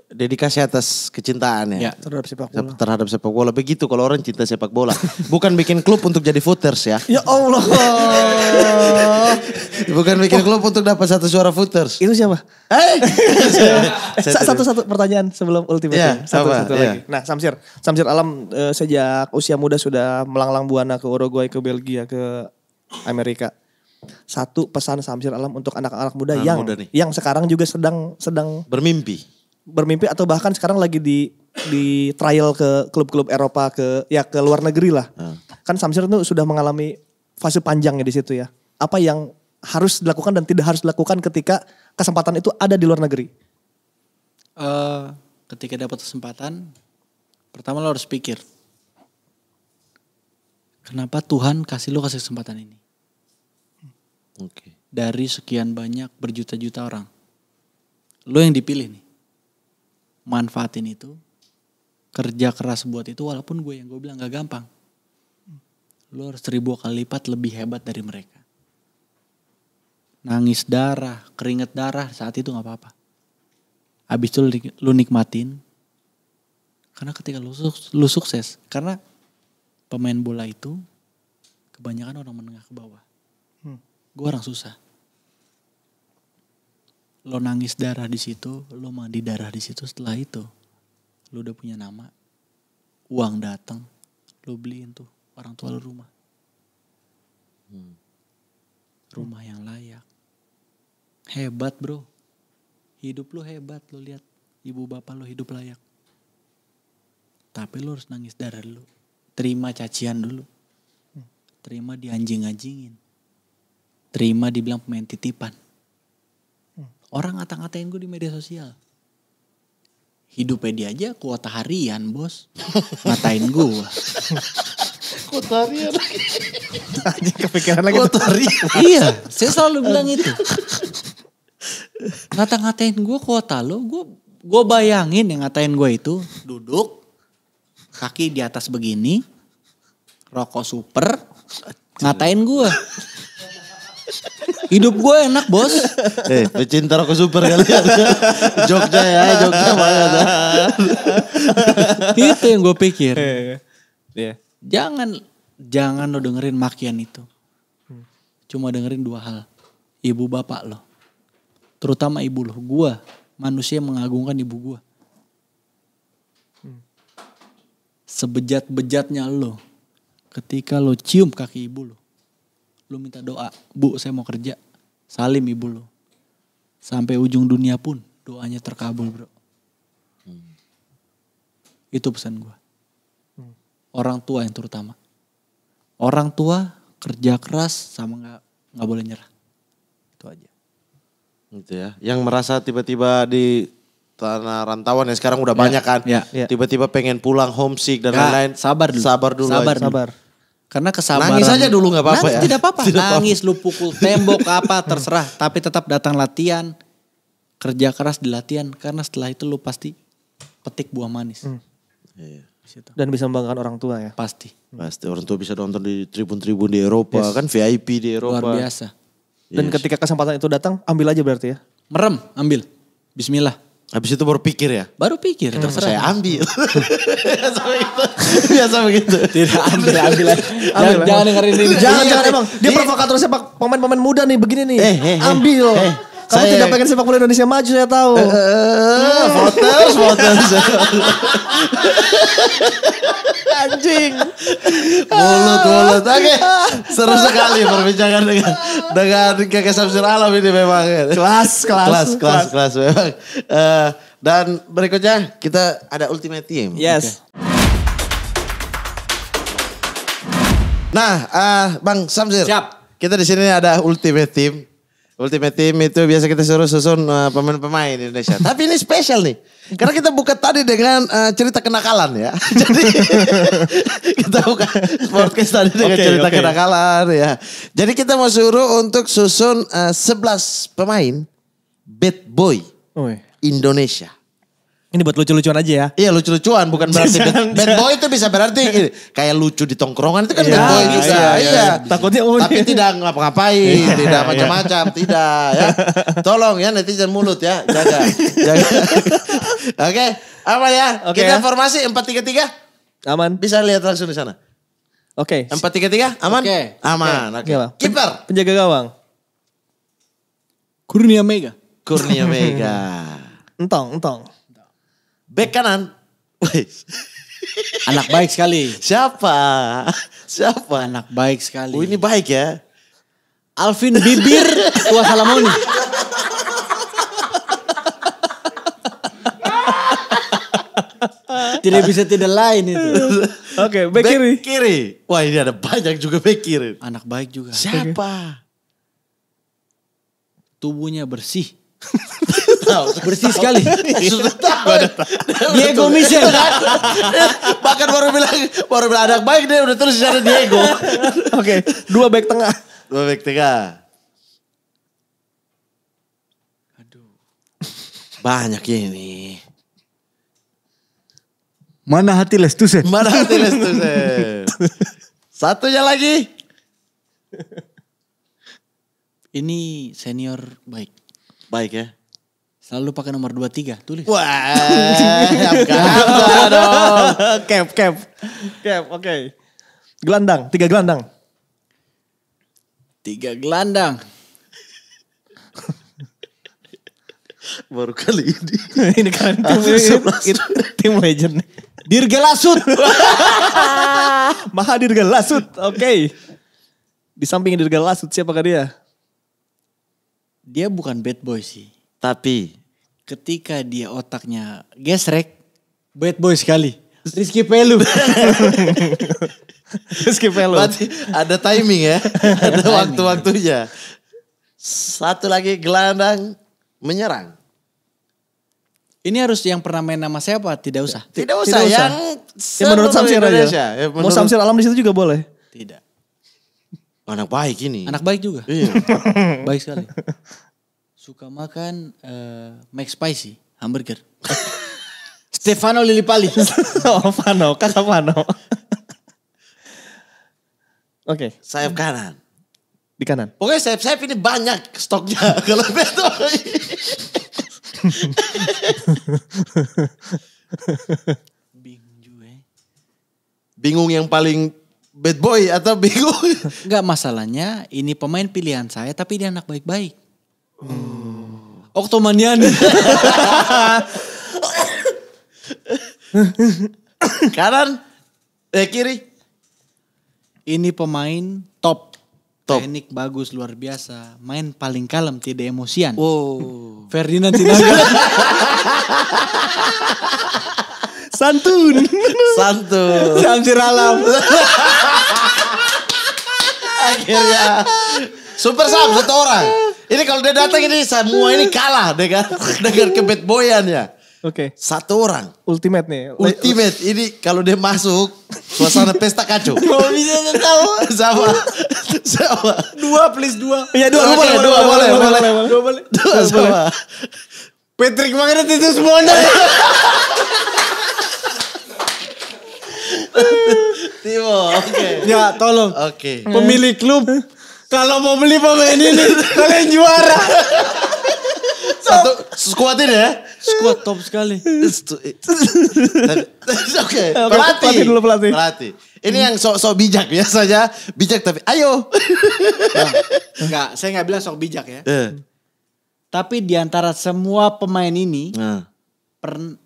dedikasi atas kecintaannya ya. terhadap sepak bola. Terhadap sepak bola begitu kalau orang cinta sepak bola, bukan bikin klub untuk jadi footers ya. Ya Allah. bukan bikin oh. klub untuk dapat satu suara footers. Itu siapa? Eh. satu satu pertanyaan sebelum ultimate. Ya, ya. satu satu ya. lagi. Nah, Samsir, Samsir Alam eh, sejak usia muda sudah melanglang buana ke Uruguay, ke Belgia, ke Amerika satu pesan Samsir Alam untuk anak-anak muda anak yang muda yang sekarang juga sedang sedang bermimpi bermimpi atau bahkan sekarang lagi di di trial ke klub-klub Eropa ke ya ke luar negeri lah. Hmm. Kan Samsir itu sudah mengalami fase panjang ya di situ ya. Apa yang harus dilakukan dan tidak harus dilakukan ketika kesempatan itu ada di luar negeri? Uh, ketika dapat kesempatan, pertama lo harus pikir, kenapa Tuhan kasih lo kasih kesempatan ini? Oke. Okay. Dari sekian banyak berjuta-juta orang, lo yang dipilih nih manfaatin itu kerja keras buat itu walaupun gue yang gue bilang gak gampang lo harus seribu kali lipat lebih hebat dari mereka nangis darah keringet darah saat itu nggak apa-apa abis itu lo nikmatin karena ketika lo, sukses, sukses karena pemain bola itu kebanyakan orang menengah ke bawah hmm. gue orang susah lo nangis darah di situ lo mandi darah di situ setelah itu lo udah punya nama uang datang lo beliin tuh orang tua lo rumah hmm. rumah yang layak hebat bro hidup lo hebat lo lihat ibu bapak lo hidup layak tapi lo harus nangis darah dulu terima cacian dulu hmm. terima dianjing-anjingin terima dibilang pemain titipan Orang ngata-ngatain gue di media sosial. Hidupnya dia aja kuota harian bos. Ngatain gue. kuota harian lagi. kepikiran lagi. Kuota harian. iya, saya selalu bilang itu. Ngata-ngatain gue kuota lo, gue gue bayangin yang ngatain gue itu duduk kaki di atas begini rokok super ngatain gue Hidup gue enak bos. Eh, pecinta rokok super kali ya. Jogja ya, Jogja banyak. itu yang gue pikir. Iya, iya. Iya. Jangan, jangan lo dengerin makian itu. Cuma dengerin dua hal. Ibu bapak lo. Terutama ibu lo. Gue, manusia mengagungkan ibu gue. Sebejat-bejatnya lo. Ketika lo cium kaki ibu lo lu minta doa, bu saya mau kerja, salim ibu lu. Sampai ujung dunia pun doanya terkabul bro. Hmm. Itu pesan gue. Hmm. Orang tua yang terutama. Orang tua kerja keras sama nggak nggak boleh nyerah. Itu aja. Gitu ya. Yang merasa tiba-tiba di tanah rantauan ya sekarang udah ya, banyak kan. Ya, ya. Tiba-tiba pengen pulang homesick dan ya, lain-lain. Sabar dulu. Sabar dulu. Sabar. Aja. sabar. Karena kesabaran. Nangis aja dulu gak apa-apa ya. Tidak apa-apa. Nangis lu pukul tembok apa terserah. Tapi tetap datang latihan. Kerja keras di latihan. Karena setelah itu lu pasti petik buah manis. Hmm. Iya. Dan bisa membanggakan orang tua ya. Pasti. Pasti orang tua bisa nonton di tribun-tribun di Eropa. Yes. Kan VIP di Eropa. Luar biasa. Dan ketika kesempatan itu datang ambil aja berarti ya. Merem ambil. Bismillah. Habis itu baru pikir ya? Baru pikir. Ya, terserah. Saya ambil. Biasa begitu. Biasa begitu. Tidak ambil, ambil. ambil. Jangan, jangan dengerin ini. Jangan, jangan emang. Dia provokator sepak pemain-pemain muda nih begini nih. Eh, eh, eh. ambil. Eh. Kamu saya... tidak pengen sepak bola Indonesia maju saya tahu. uh, eh, eh, eh, hmm. voters. Anjing. Mulut, mulut. Ah. Oke. Okay. Seru sekali perbincangan dengan dengan kakek Samsir Alam ini memang. Kelas, kelas. Kelas, kelas, kelas memang. Uh, dan berikutnya kita ada Ultimate Team. Yes. Okay. Nah, uh, Bang Samsir. Siap. Kita di sini ada Ultimate Team Ultimate Team itu biasa kita suruh susun uh, pemain-pemain Indonesia. Tapi ini spesial nih. Karena kita buka tadi dengan uh, cerita kenakalan ya. Jadi kita buka podcast tadi dengan okay, cerita okay. kenakalan ya. Jadi kita mau suruh untuk susun uh, eh, 11 pemain bad boy Indonesia. Ini buat lucu-lucuan aja ya. Iya lucu-lucuan bukan berarti bad, boy itu bisa berarti gitu. kayak lucu di tongkrongan itu kan yeah, bad boy iya, juga. Iya, iya. iya. Takutnya umum. Tapi tidak ngapa-ngapain, iya. tidak macam-macam, tidak ya. Tolong ya netizen mulut ya, jaga. jaga. Oke, okay, apa ya? Okay, Kita ya. formasi 433. Aman. Bisa lihat langsung di sana. Oke. Okay. tiga. aman? Oke. Okay. Aman. Oke. Okay. Okay. Kiper. Penjaga gawang. Kurnia Mega. Kurnia Mega. entong, entong. Back kanan. Wih. Anak baik sekali. Siapa? Siapa? Anak baik sekali. Oh ini baik ya. Alvin Bibir Tua Salamoni. tidak bisa tidak lain itu. Oke, okay, back, back kiri. kiri. Wah, ini ada banyak juga back kiri. Anak baik juga. Siapa? Okay. Tubuhnya bersih. tahu. Bersih sekali. Iya. Sudah tahu. Diego Michel. Bahkan baru bilang baru bilang anak baik dia udah terus jadi Diego. Oke, dua back tengah. Dua back tengah. Aduh. Banyak ini. Mana hati Lestusen? Mana hati Satu Satunya lagi. Ini senior baik. Baik ya. Selalu pakai nomor 23, tulis. Wah, Cap, cap. Cap, oke. Okay. Gelandang, tiga gelandang. Tiga gelandang. Baru kali ini. ini kan tim, it, tim legend. Dirgelasut. Maha Dirgelasut, oke. Okay. Di samping Dirgelasut siapakah dia? Dia bukan bad boy sih. Tapi ketika dia otaknya gesrek, bad boy sekali. Rizky Pelu. Rizky Pelu. Berarti ada timing ya, ada waktu-waktunya. Satu lagi gelandang menyerang. Ini harus yang pernah main nama siapa? Tidak usah. Tidak, usah. Tidak yang, usah. yang menurut Samsir Indonesia. aja. Ya, menurut... Ya, Mau Samsir Alam di situ juga boleh. Tidak. Anak baik ini. Anak baik juga. Iya. baik sekali suka makan uh, Spicy hamburger. Stefano Lillipali. oh, Fano, kakak Fano. Oke. Okay. Sayap kanan. Di kanan. oke sayap-sayap ini banyak stoknya. Kalau Beto. bingung juga. Eh. Bingung yang paling bad boy atau bingung? Enggak masalahnya ini pemain pilihan saya tapi dia anak baik-baik. Oh. Hmm. Oktomanian. Kanan. Eh kiri. Ini pemain top. Top. Teknik bagus luar biasa. Main paling kalem tidak emosian. Wow. Ferdinand Sinaga. Santun. Santun. Samsir alam. Akhirnya. Super Sam satu orang ini kalau dia datang ini semua ini kalah dengan dengan ya. Oke. Okay. Satu orang. Ultimate nih. Ultimate. Ini kalau dia masuk suasana pesta kacau. Kalau bisa tahu. sama. Sama. Dua please dua. Iya dua, dua, boleh, dua, boleh, dua boleh, Dua boleh. Dua sama. Patrick makanya itu semua Timo, oke. Okay. Ya, tolong. Oke. Okay. Pemilik klub eh kalau mau beli pemain ini kalian juara. Satu squad ini ya. squad top sekali. Eh. Oke, okay. pelatih. Pelatih dulu pelatih. Pelatih. Ini yang sok-sok bijak ya saja, Bijak tapi ayo. nah, enggak, saya enggak bilang sok bijak ya. Uh. Tapi diantara semua pemain ini uh. Nah. pernah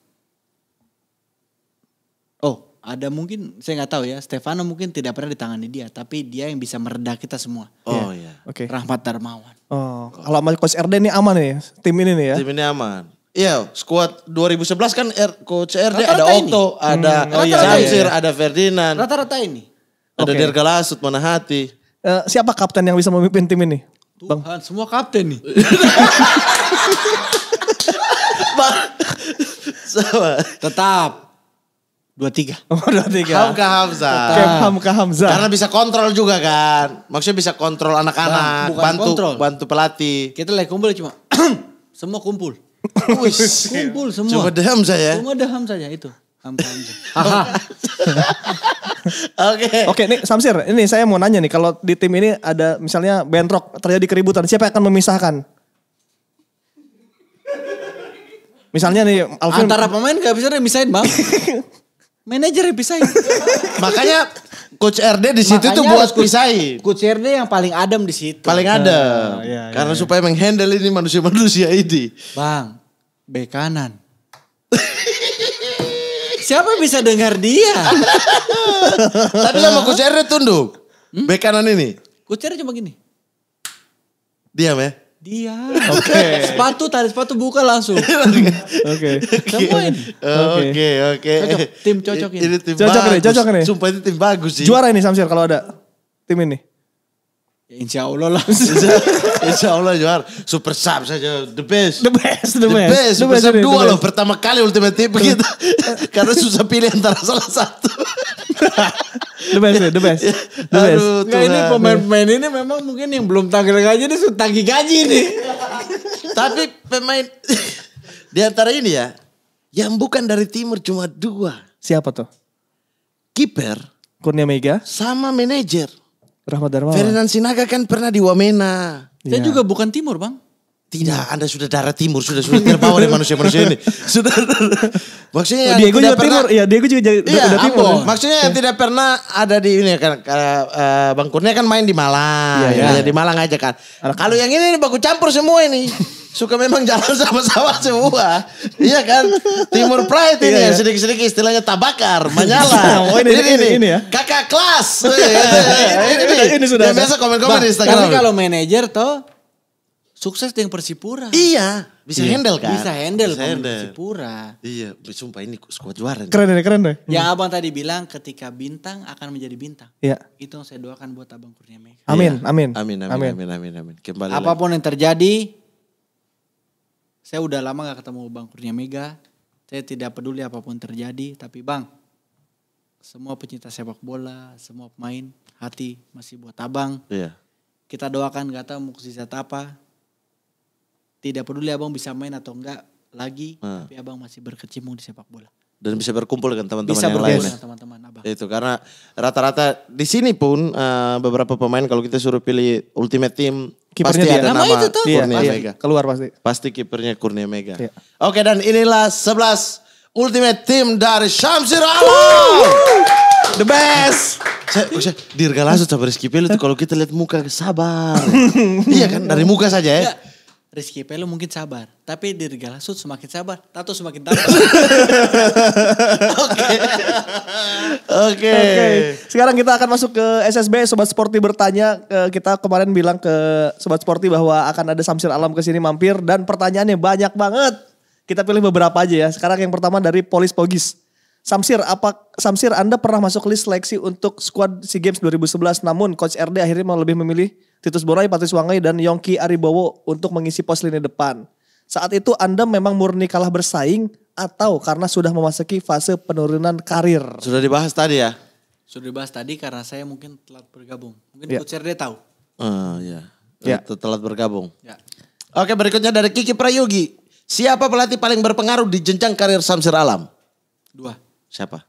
ada mungkin saya nggak tahu ya Stefano mungkin tidak pernah ditangani dia tapi dia yang bisa meredah kita semua oh ya yeah. oke okay. Rahmat Darmawan oh kalau sama coach RD ini aman nih tim ini nih ya tim ini aman Iya, squad 2011 kan R, coach RD rata -rata ada Otto, hmm, ini. ada ya? hmm. oh, Samsir, iya. ada Ferdinand. Rata-rata ini. Ada okay. mana Manahati. Uh, siapa kapten yang bisa memimpin tim ini? Tuhan, Bang. semua kapten nih. Bang Tetap Dua tiga. Oh dua tiga. Hamka hamza Hamka Hamza. Karena bisa kontrol juga kan. Maksudnya bisa kontrol nah, anak-anak. Bukan bantu, kontrol. Bantu pelatih. Kita lagi kumpul cuma. semua kumpul. kumpul semua. Cuma Hamza ya. Cuma Hamza saja ya, itu. Hamka hamza Oke. Oke, okay, nih Samsir, ini saya mau nanya nih kalau di tim ini ada misalnya bentrok terjadi keributan, siapa yang akan memisahkan? Misalnya nih Alvin antara pemain gak bisa demisahin, Bang manajer yang pisahin. Makanya Coach RD di situ Makanya tuh buat pisahin. Coach RD yang paling adem di situ. Paling ah, adem. Uh, iya, iya. Karena supaya menghandle ini manusia-manusia ini. Bang, bekanan, kanan. Siapa bisa dengar dia? Tapi sama Coach RD tunduk. Hmm? Bek kanan ini. Coach RD cuma gini. Diam ya? Dia. Oke. Okay. sepatu tarik sepatu buka langsung. Oke. Oke oke. Tim cocok ini. Tim cocok nih, cocok nih. Sumpah ini tim bagus sih. Juara ini Samsir kalau ada. Tim ini. Ya, insya Allah lah. Insya, Allah Johar. Super Sub saja. The best. The best. The, the best. Super the best, dua loh. Pertama kali Ultimate tip kita. Karena susah pilih antara salah satu. the best, the best. Ya. The best. Aduh, ini pemain-pemain ini memang mungkin yang belum tanggil gaji ini sudah gaji nih. Tapi pemain di antara ini ya. Yang bukan dari timur cuma dua. Siapa tuh? Kiper. Kurnia Mega. Sama manajer. Rahmat Darmawan. Ferdinand Sinaga kan pernah di Wamena. Saya iya. juga bukan timur bang. Tidak, Anda sudah darah timur, sudah sudah terbawa oleh manusia-manusia ini. Sudah, maksudnya oh, Diego tidak juga pernah, timur, ya Diego juga jadi iya, udah timur. Maksudnya yang iya. tidak pernah ada di ini ya, kan, uh, kan, eh, Bang Kurnia kan main di Malang, iya, iya. Ya, di Malang aja kan. Kalau yang ini baku campur semua ini suka memang jalan sama-sama semua. iya kan? Timur Pride ini iya, yang iya. sedikit-sedikit istilahnya tabakar, menyala. oh ini, ini, ini, ini, ya. Kakak kelas. Iya, ini, ini, ini, sudah. biasa komen-komen di Instagram. Tapi kalau manajer tuh, sukses dengan Persipura. Iya, bisa iya. handle kan? Bisa handle bisa handle. Persipura. Iya, sumpah ini squad juara. Keren deh, keren deh. Yang hmm. Abang tadi bilang ketika bintang akan menjadi bintang. Iya. Itu yang saya doakan buat Abang Kurnia Mega. Amin, amin. amin. Amin, amin, amin, amin, amin. Kembali Apapun lagi. yang terjadi, saya udah lama gak ketemu Bang Kurnia Mega. Saya tidak peduli apapun terjadi, tapi Bang, semua pecinta sepak bola, semua pemain, hati masih buat Abang. Iya. Kita doakan gak tahu mukjizat apa. Tidak peduli Abang bisa main atau enggak lagi, nah. tapi Abang masih berkecimpung di sepak bola dan bisa berkumpul dengan teman-teman yang lain. Bisa teman-teman abang. Itu karena rata-rata di sini pun uh, beberapa pemain kalau kita suruh pilih ultimate team kipernya dia. Nama, nama itu tuh. kurnia Mega. Keluar pasti. Pasti kipernya Kurnia Mega. Iya. Oke dan inilah sebelas ultimate team dari Syamsir Alam. The best. Saya, oh, saya dirga langsung sama Rizky Pelu tuh kalau kita lihat muka sabar. iya kan dari muka saja ya. Iya. Rizky pelu mungkin sabar, tapi di Galasut semakin sabar, Tato semakin tato. Oke. Oke. Sekarang kita akan masuk ke SSB Sobat Sporty bertanya. Kita kemarin bilang ke Sobat Sporty bahwa akan ada Samsir Alam ke sini mampir dan pertanyaannya banyak banget. Kita pilih beberapa aja ya. Sekarang yang pertama dari Polis Pogis. Samsir, apa Samsir Anda pernah masuk list seleksi untuk squad SEA Games 2011 namun coach RD akhirnya lebih memilih Titus Borai, Patrice Wangai dan Yongki Aribowo untuk mengisi pos lini depan. Saat itu Anda memang murni kalah bersaing atau karena sudah memasuki fase penurunan karir? Sudah dibahas tadi ya? Sudah dibahas tadi karena saya mungkin telat bergabung. Mungkin ya. coach RD tahu. Uh, ya. ya. Telat bergabung. Ya. Oke berikutnya dari Kiki Prayogi. Siapa pelatih paling berpengaruh di jenjang karir Samsir Alam? Dua. Siapa?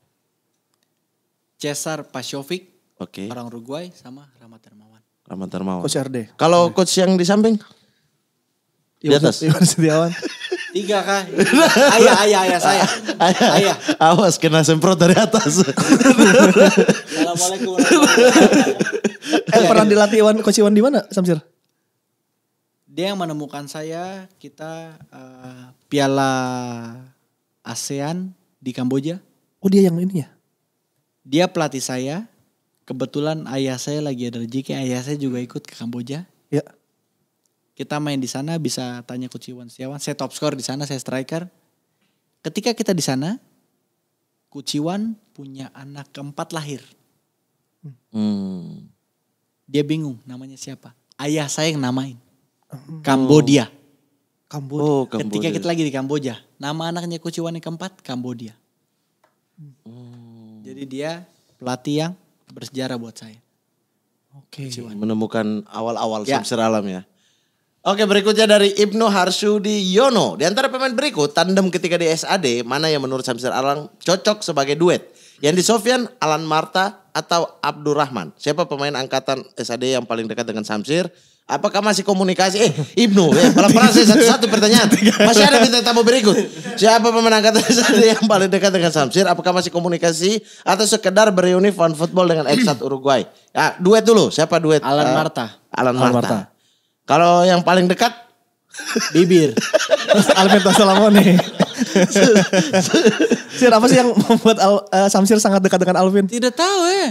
Cesar Pasovic. Oke. Okay. Orang Uruguay sama Ramat Darmawan. Ramat Darmawan. Coach RD. Kalau coach yang di samping? Di atas. Iwan Setiawan. Tiga kah? Ayah, ayah, ayah saya. Ayah. ayah. Awas kena semprot dari atas. Assalamualaikum. eh pernah dilatih Iwan, coach Iwan di mana Samsir? Dia yang menemukan saya kita uh, Piala ASEAN di Kamboja. Oh dia yang ini ya? Dia pelatih saya. Kebetulan ayah saya lagi ada rezeki. Ayah saya juga ikut ke Kamboja. Ya. Kita main di sana bisa tanya Kuciwan Setiawan. Saya top score di sana, saya striker. Ketika kita di sana, Kuciwan punya anak keempat lahir. Hmm. Dia bingung namanya siapa. Ayah saya yang namain. Hmm. Kambodia. Kambodia. Oh, Kambodia. Ketika kita lagi di Kamboja, nama anaknya Kuciwan yang keempat Kambodia. Hmm. Jadi dia pelatih yang bersejarah buat saya. Oke. Okay. Menemukan awal-awal ya. samsir alam ya. Oke berikutnya dari Ibnu Harsudi Yono. Di antara pemain berikut, tandem ketika di SAD, mana yang menurut Samsir Alam cocok sebagai duet? Yang di Sofian, Alan Marta atau Abdurrahman? Siapa pemain angkatan SAD yang paling dekat dengan Samsir? Apakah masih komunikasi? Eh, Ibnu, ya, pelan-pelan saya satu-satu pertanyaan. Masih ada bintang tamu berikut. Siapa pemenang kata yang paling dekat dengan Samsir? Apakah masih komunikasi atau sekedar beruniform fan football dengan Eksat Uruguay? Ya, duet dulu. Siapa duet? Alan uh, Marta. Alan Marta. Marta. Kalau yang paling dekat? Bibir. Alberto Salamone. Sir, apa sih yang membuat Al, uh, Samsir sangat dekat dengan Alvin? Tidak tahu ya.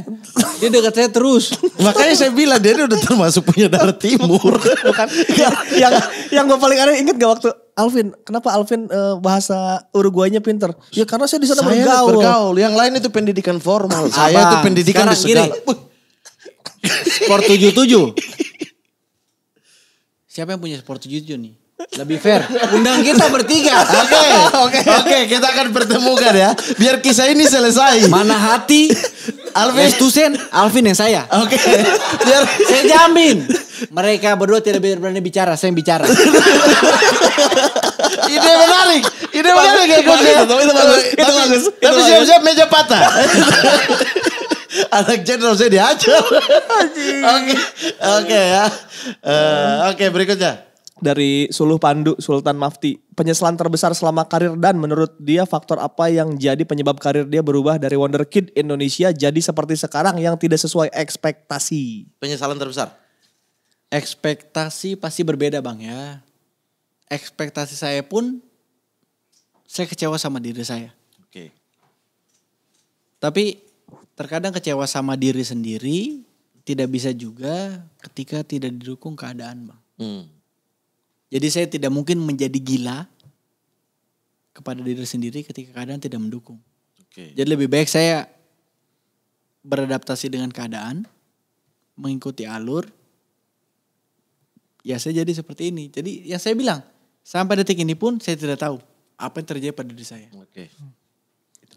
Dia dekat saya terus. Makanya saya bilang dia udah termasuk punya darah timur. Bukan. yang yang, yang gue paling aneh inget gak waktu Alvin, kenapa Alvin uh, bahasa Uruguaynya pinter? Ya karena saya di sana bergaul. bergaul. Yang lain itu pendidikan formal. saya itu pendidikan di segala. Sport 77. Siapa yang punya Sport 77 nih? Lebih fair. Undang kita bertiga. Oke. Oke, okay. okay, kita akan pertemukan ya. Biar kisah ini selesai. Mana hati? Alvin. Tusen, Alvin yang saya. Oke. Okay. Biar saya jamin. Mereka berdua tidak berani bicara, saya yang bicara. Ide menarik. Ide menarik ya, itu, Itu bagus. Itu bagus. Itu bagus. Tapi siap-siap meja patah. Anak jenderal saya dihajar. Oke. Oke ya. Uh, Oke, okay, berikutnya dari Suluh Pandu Sultan Mafti. Penyesalan terbesar selama karir dan menurut dia faktor apa yang jadi penyebab karir dia berubah dari Wonder Kid Indonesia jadi seperti sekarang yang tidak sesuai ekspektasi. Penyesalan terbesar. Ekspektasi pasti berbeda, Bang ya. Ekspektasi saya pun saya kecewa sama diri saya. Oke. Tapi terkadang kecewa sama diri sendiri tidak bisa juga ketika tidak didukung keadaan, Bang. Hmm. Jadi saya tidak mungkin menjadi gila kepada diri sendiri ketika keadaan tidak mendukung. Okay. Jadi lebih baik saya beradaptasi dengan keadaan, mengikuti alur. Ya saya jadi seperti ini. Jadi yang saya bilang sampai detik ini pun saya tidak tahu apa yang terjadi pada diri saya. Oke. Okay.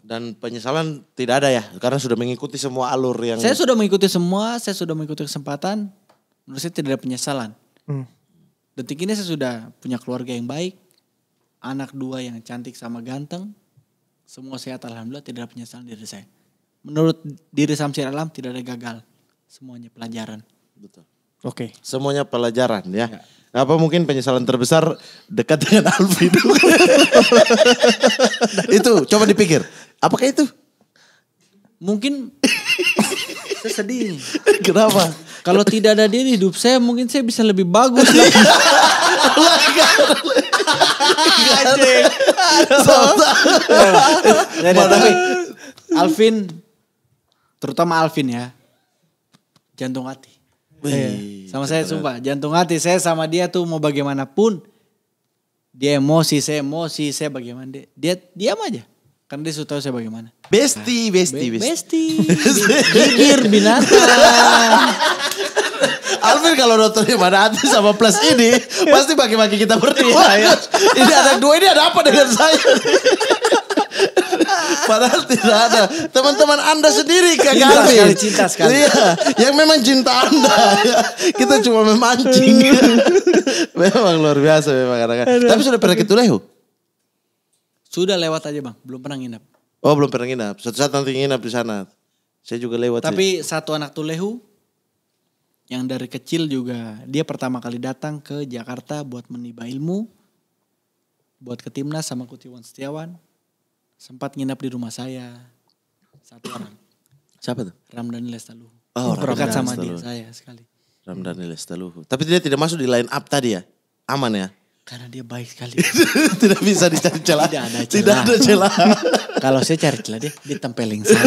Dan penyesalan tidak ada ya karena sudah mengikuti semua alur yang Saya sudah mengikuti semua, saya sudah mengikuti kesempatan. Menurut saya tidak ada penyesalan. Hmm detik ini saya sudah punya keluarga yang baik, anak dua yang cantik sama ganteng, semua sehat alhamdulillah tidak ada penyesalan diri saya. Menurut diri Samsir Alam tidak ada gagal, semuanya pelajaran. Betul. Oke. Okay. Semuanya pelajaran ya. ya. Apa mungkin penyesalan terbesar dekat dengan Alvin? itu coba dipikir. Apakah itu? Mungkin Saya sedih. Kenapa? Kalau tidak ada dia di hidup saya mungkin saya bisa lebih bagus. Iya, iya. Iya, Tapi Alvin terutama Alvin ya. Jantung hati. Wih, sama saya sumpah, jantung hati saya sama dia tuh mau bagaimanapun dia emosi, saya emosi, saya bagaimana dia dia diam aja. Kan dia sudah tahu saya bagaimana. Besti, nah. besti, besti. besti. Besti. binatang. Alvin kalau nonton di mana hati sama plus ini pasti bagi-bagi kita berdua ya. Ini ada dua ini ada apa dengan saya? Padahal tidak ada. Teman-teman Anda sendiri Kak Alvin. Sekali cinta sekali. Iya, yang memang cinta Anda. kita cuma memancing. memang luar biasa memang kadang-kadang. Tapi sudah pernah ke Tulehu? Sudah lewat aja bang, belum pernah nginap. Oh belum pernah nginap. Suatu saat nanti nginap di sana. Saya juga lewat. Tapi sih. satu anak tulehu yang dari kecil juga dia pertama kali datang ke Jakarta buat menimba ilmu, buat ke timnas sama Kutiwan Setiawan. Sempat nginap di rumah saya satu orang. Siapa tuh? Ramdhani Lestaluhu. Oh, Prokat sama dia saya sekali. Ramdhani Lestaluhu. Tapi dia tidak masuk di line up tadi ya? Aman ya? Karena dia baik sekali. Tidak bisa dicari celah. Tidak ada celah. Tidak ada celah. Kalau saya cari celah dia, dia tempelin saya.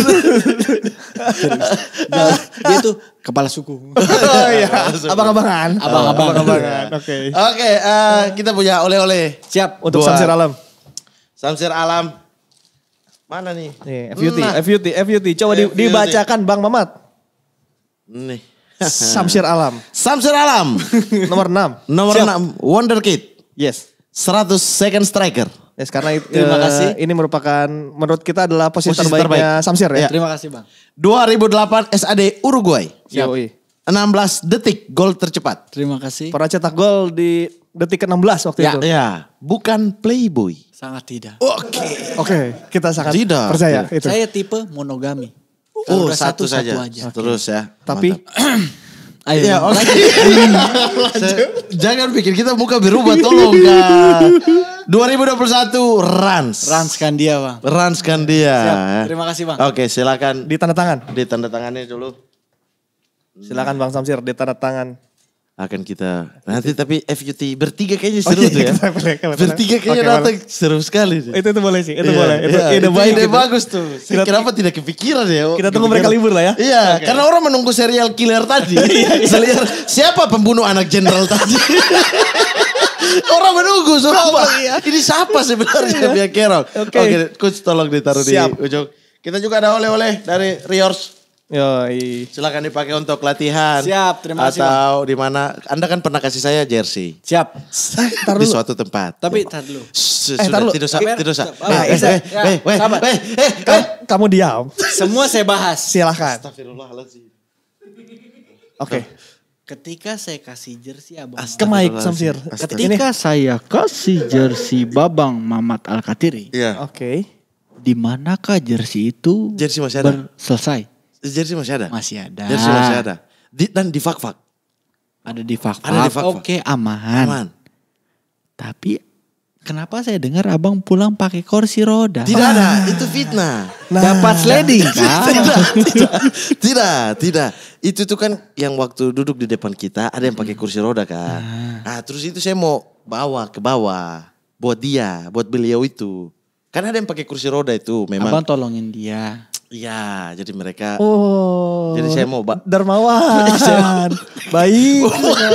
nah, dia tuh kepala suku. oh iya. Abang-abangan. Abang-abangan. Oke. Okay. Oke, okay, uh, eh, kita punya oleh-oleh. Siap untuk Buat. Samsir Alam. Samsir Alam. Mana nih? Nih, FUT, nah. FUT, FUT. Coba FUT. dibacakan Bang Mamat. Nih. Samsir Alam. Samsir Alam. Nomor 6. Nomor Siap. 6, Wonder Kid. Yes. 100 second striker. Yes, karena itu terima eh, kasih. ini merupakan menurut kita adalah posisi, posisi terbaiknya terbaik. Ya, Samsir ya. ya. Terima kasih Bang. 2008 SAD Uruguay. Siap. 16 detik gol tercepat. Terima kasih. Pernah cetak gol di detik ke-16 waktu ya, itu. Ya, bukan playboy. Sangat tidak. Oke. Okay. Oke, okay, kita sangat tidak. percaya tidak. itu. Saya tipe monogami. Oh, satu, satu saja. Satu aja. Okay. Terus ya. Tapi Ayo. Ya, oke. Okay. jangan pikir kita muka berubah tolong kan. 2021 Rans. Rans Kandia, Bang. Rans Kandia. Siap. Terima kasih, Bang. Oke, silakan. Ditanda tangan. dulu. Silakan Bang Samsir ditanda tangan akan kita nanti tapi FUT bertiga kayaknya oh, seru oh, iya, tuh ya. Kita bertiga kayaknya okay, datang boleh. seru sekali sih. Itu itu boleh sih, itu yeah, boleh. Iya. Itu yeah, ide baik. Ide gitu. bagus tuh. Kita, Kenapa tidak kepikiran ya? Kita tunggu mereka libur lah ya. Iya, okay. karena orang menunggu serial killer tadi. Iya, iya. serial siapa pembunuh anak jenderal tadi? Orang menunggu semua Ini siapa sebenarnya biar kerok. Oke, okay. okay, coach tolong ditaruh Siap. di ujung. Kita juga ada oleh-oleh dari Riors. Yoi. silakan dipakai untuk latihan. Siap, terima kasih. Atau di mana? Anda kan pernah kasih saya jersey. Siap. Tar Di suatu tempat. Tapi tar dulu. Eh, tar Tidak usah, tidak usah. Eh, eh, eh, eh, kamu diam. Semua saya bahas. Silakan. Astagfirullahaladzim. Oke. Ketika saya kasih jersey Abang Ke Samsir. Ketika saya kasih jersey Babang Mamat Al-Katiri. Iya. Oke. Di manakah jersey itu jersey masih ada? selesai? jersey masih ada? Masih ada. Jersey masih ada. Di, dan di fak-fak? Ada di fak-fak. fak-fak. Oke, aman. Aman. Tapi kenapa saya dengar abang pulang pakai kursi roda? Tidak ada, ah. itu fitnah. Nah. Dapat sliding kan? tidak, tidak, tidak, tidak. Itu tuh kan yang waktu duduk di depan kita ada yang pakai kursi roda kan. Nah. nah, terus itu saya mau bawa ke bawah buat dia, buat beliau itu. Kan ada yang pakai kursi roda itu memang. Abang tolongin dia. Iya, jadi mereka. Oh. Jadi saya mau bak. dermawan. Baik.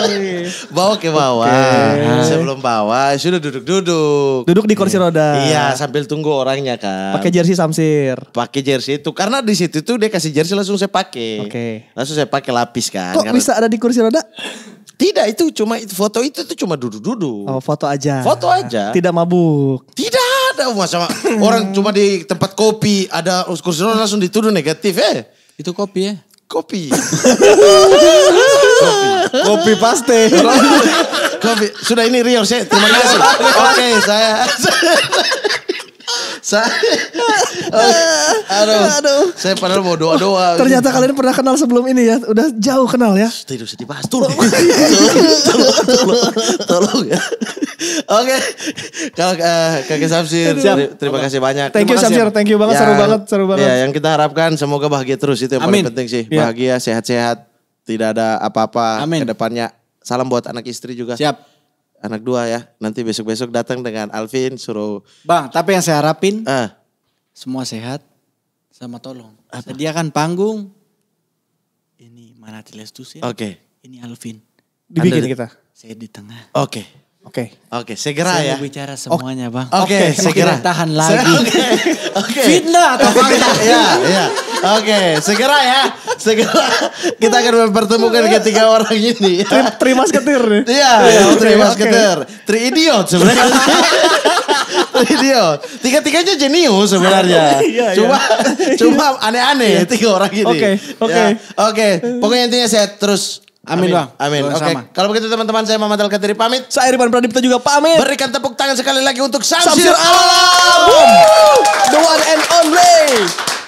bawa ke bawah. Okay. Sebelum bawa, sudah duduk-duduk. Duduk di kursi roda. Iya, sambil tunggu orangnya kan. Pakai jersey Samsir. Pakai jersey itu karena di situ tuh dia kasih jersey langsung saya pakai. Oke. Okay. Langsung saya pakai lapis kan. Kok karena... bisa ada di kursi roda? Tidak, itu cuma foto itu tuh cuma duduk-duduk. Oh, foto aja. Foto aja. Tidak mabuk. Tidak ada sama orang cuma di tempat kopi ada roda langsung dituduh negatif eh. Itu kopi ya? Kopi. kopi. Kopi paste. kopi. Sudah ini Rio, saya terima kasih. Oke, saya saya, aduh, aduh, saya padahal mau doa doa. Gitu. Ternyata gitu. kalian pernah kenal sebelum ini ya, udah jauh kenal ya. Tidak usah dibahas, tolong, tolong, tolong, tolong ya. Oke, kalau uh, eh, kakek Samsir, Siap. terima kasih banyak. Thank you Samsir, ya. thank you banget, ya, seru banget, seru banget. Ya, yang kita harapkan semoga bahagia terus itu yang Amin. paling penting sih, ya. bahagia, sehat-sehat, tidak ada apa-apa. ke depannya. salam buat anak istri juga. Siap anak dua ya. Nanti besok-besok datang dengan Alvin suruh. Bang, tapi yang saya harapin uh. semua sehat sama tolong. Apa? kan panggung. Ini mana tuh ya? Oke. Okay. Ini Alvin. Dibikin Anda, kita. Saya di tengah. Oke. Okay. Oke. Okay. Oke, okay, segera Saya ya. bicara semuanya, Bang. Oke, okay, okay, segera. Tahan lagi. Oke. Okay. Fitnah atau iya, fakta? Ya, iya. Oke, segera ya. Segera kita akan mempertemukan ketiga orang ini. Tri, tri masketir Iya, ya, tri masketir. Tri idiot sebenarnya. tri idiot. Tiga-tiganya jenius sebenarnya. Iya, iya, cuma iya. cuma aneh-aneh tiga orang ini. Oke, oke. Ya, oke, pokoknya intinya saya terus Amin, Amin bang. Amin. Oke. Okay. Kalau begitu teman-teman saya Muhammad al pamit. Saya Irfan Pradipta juga pamit. Berikan tepuk tangan sekali lagi untuk Samsir Alam. The one and only.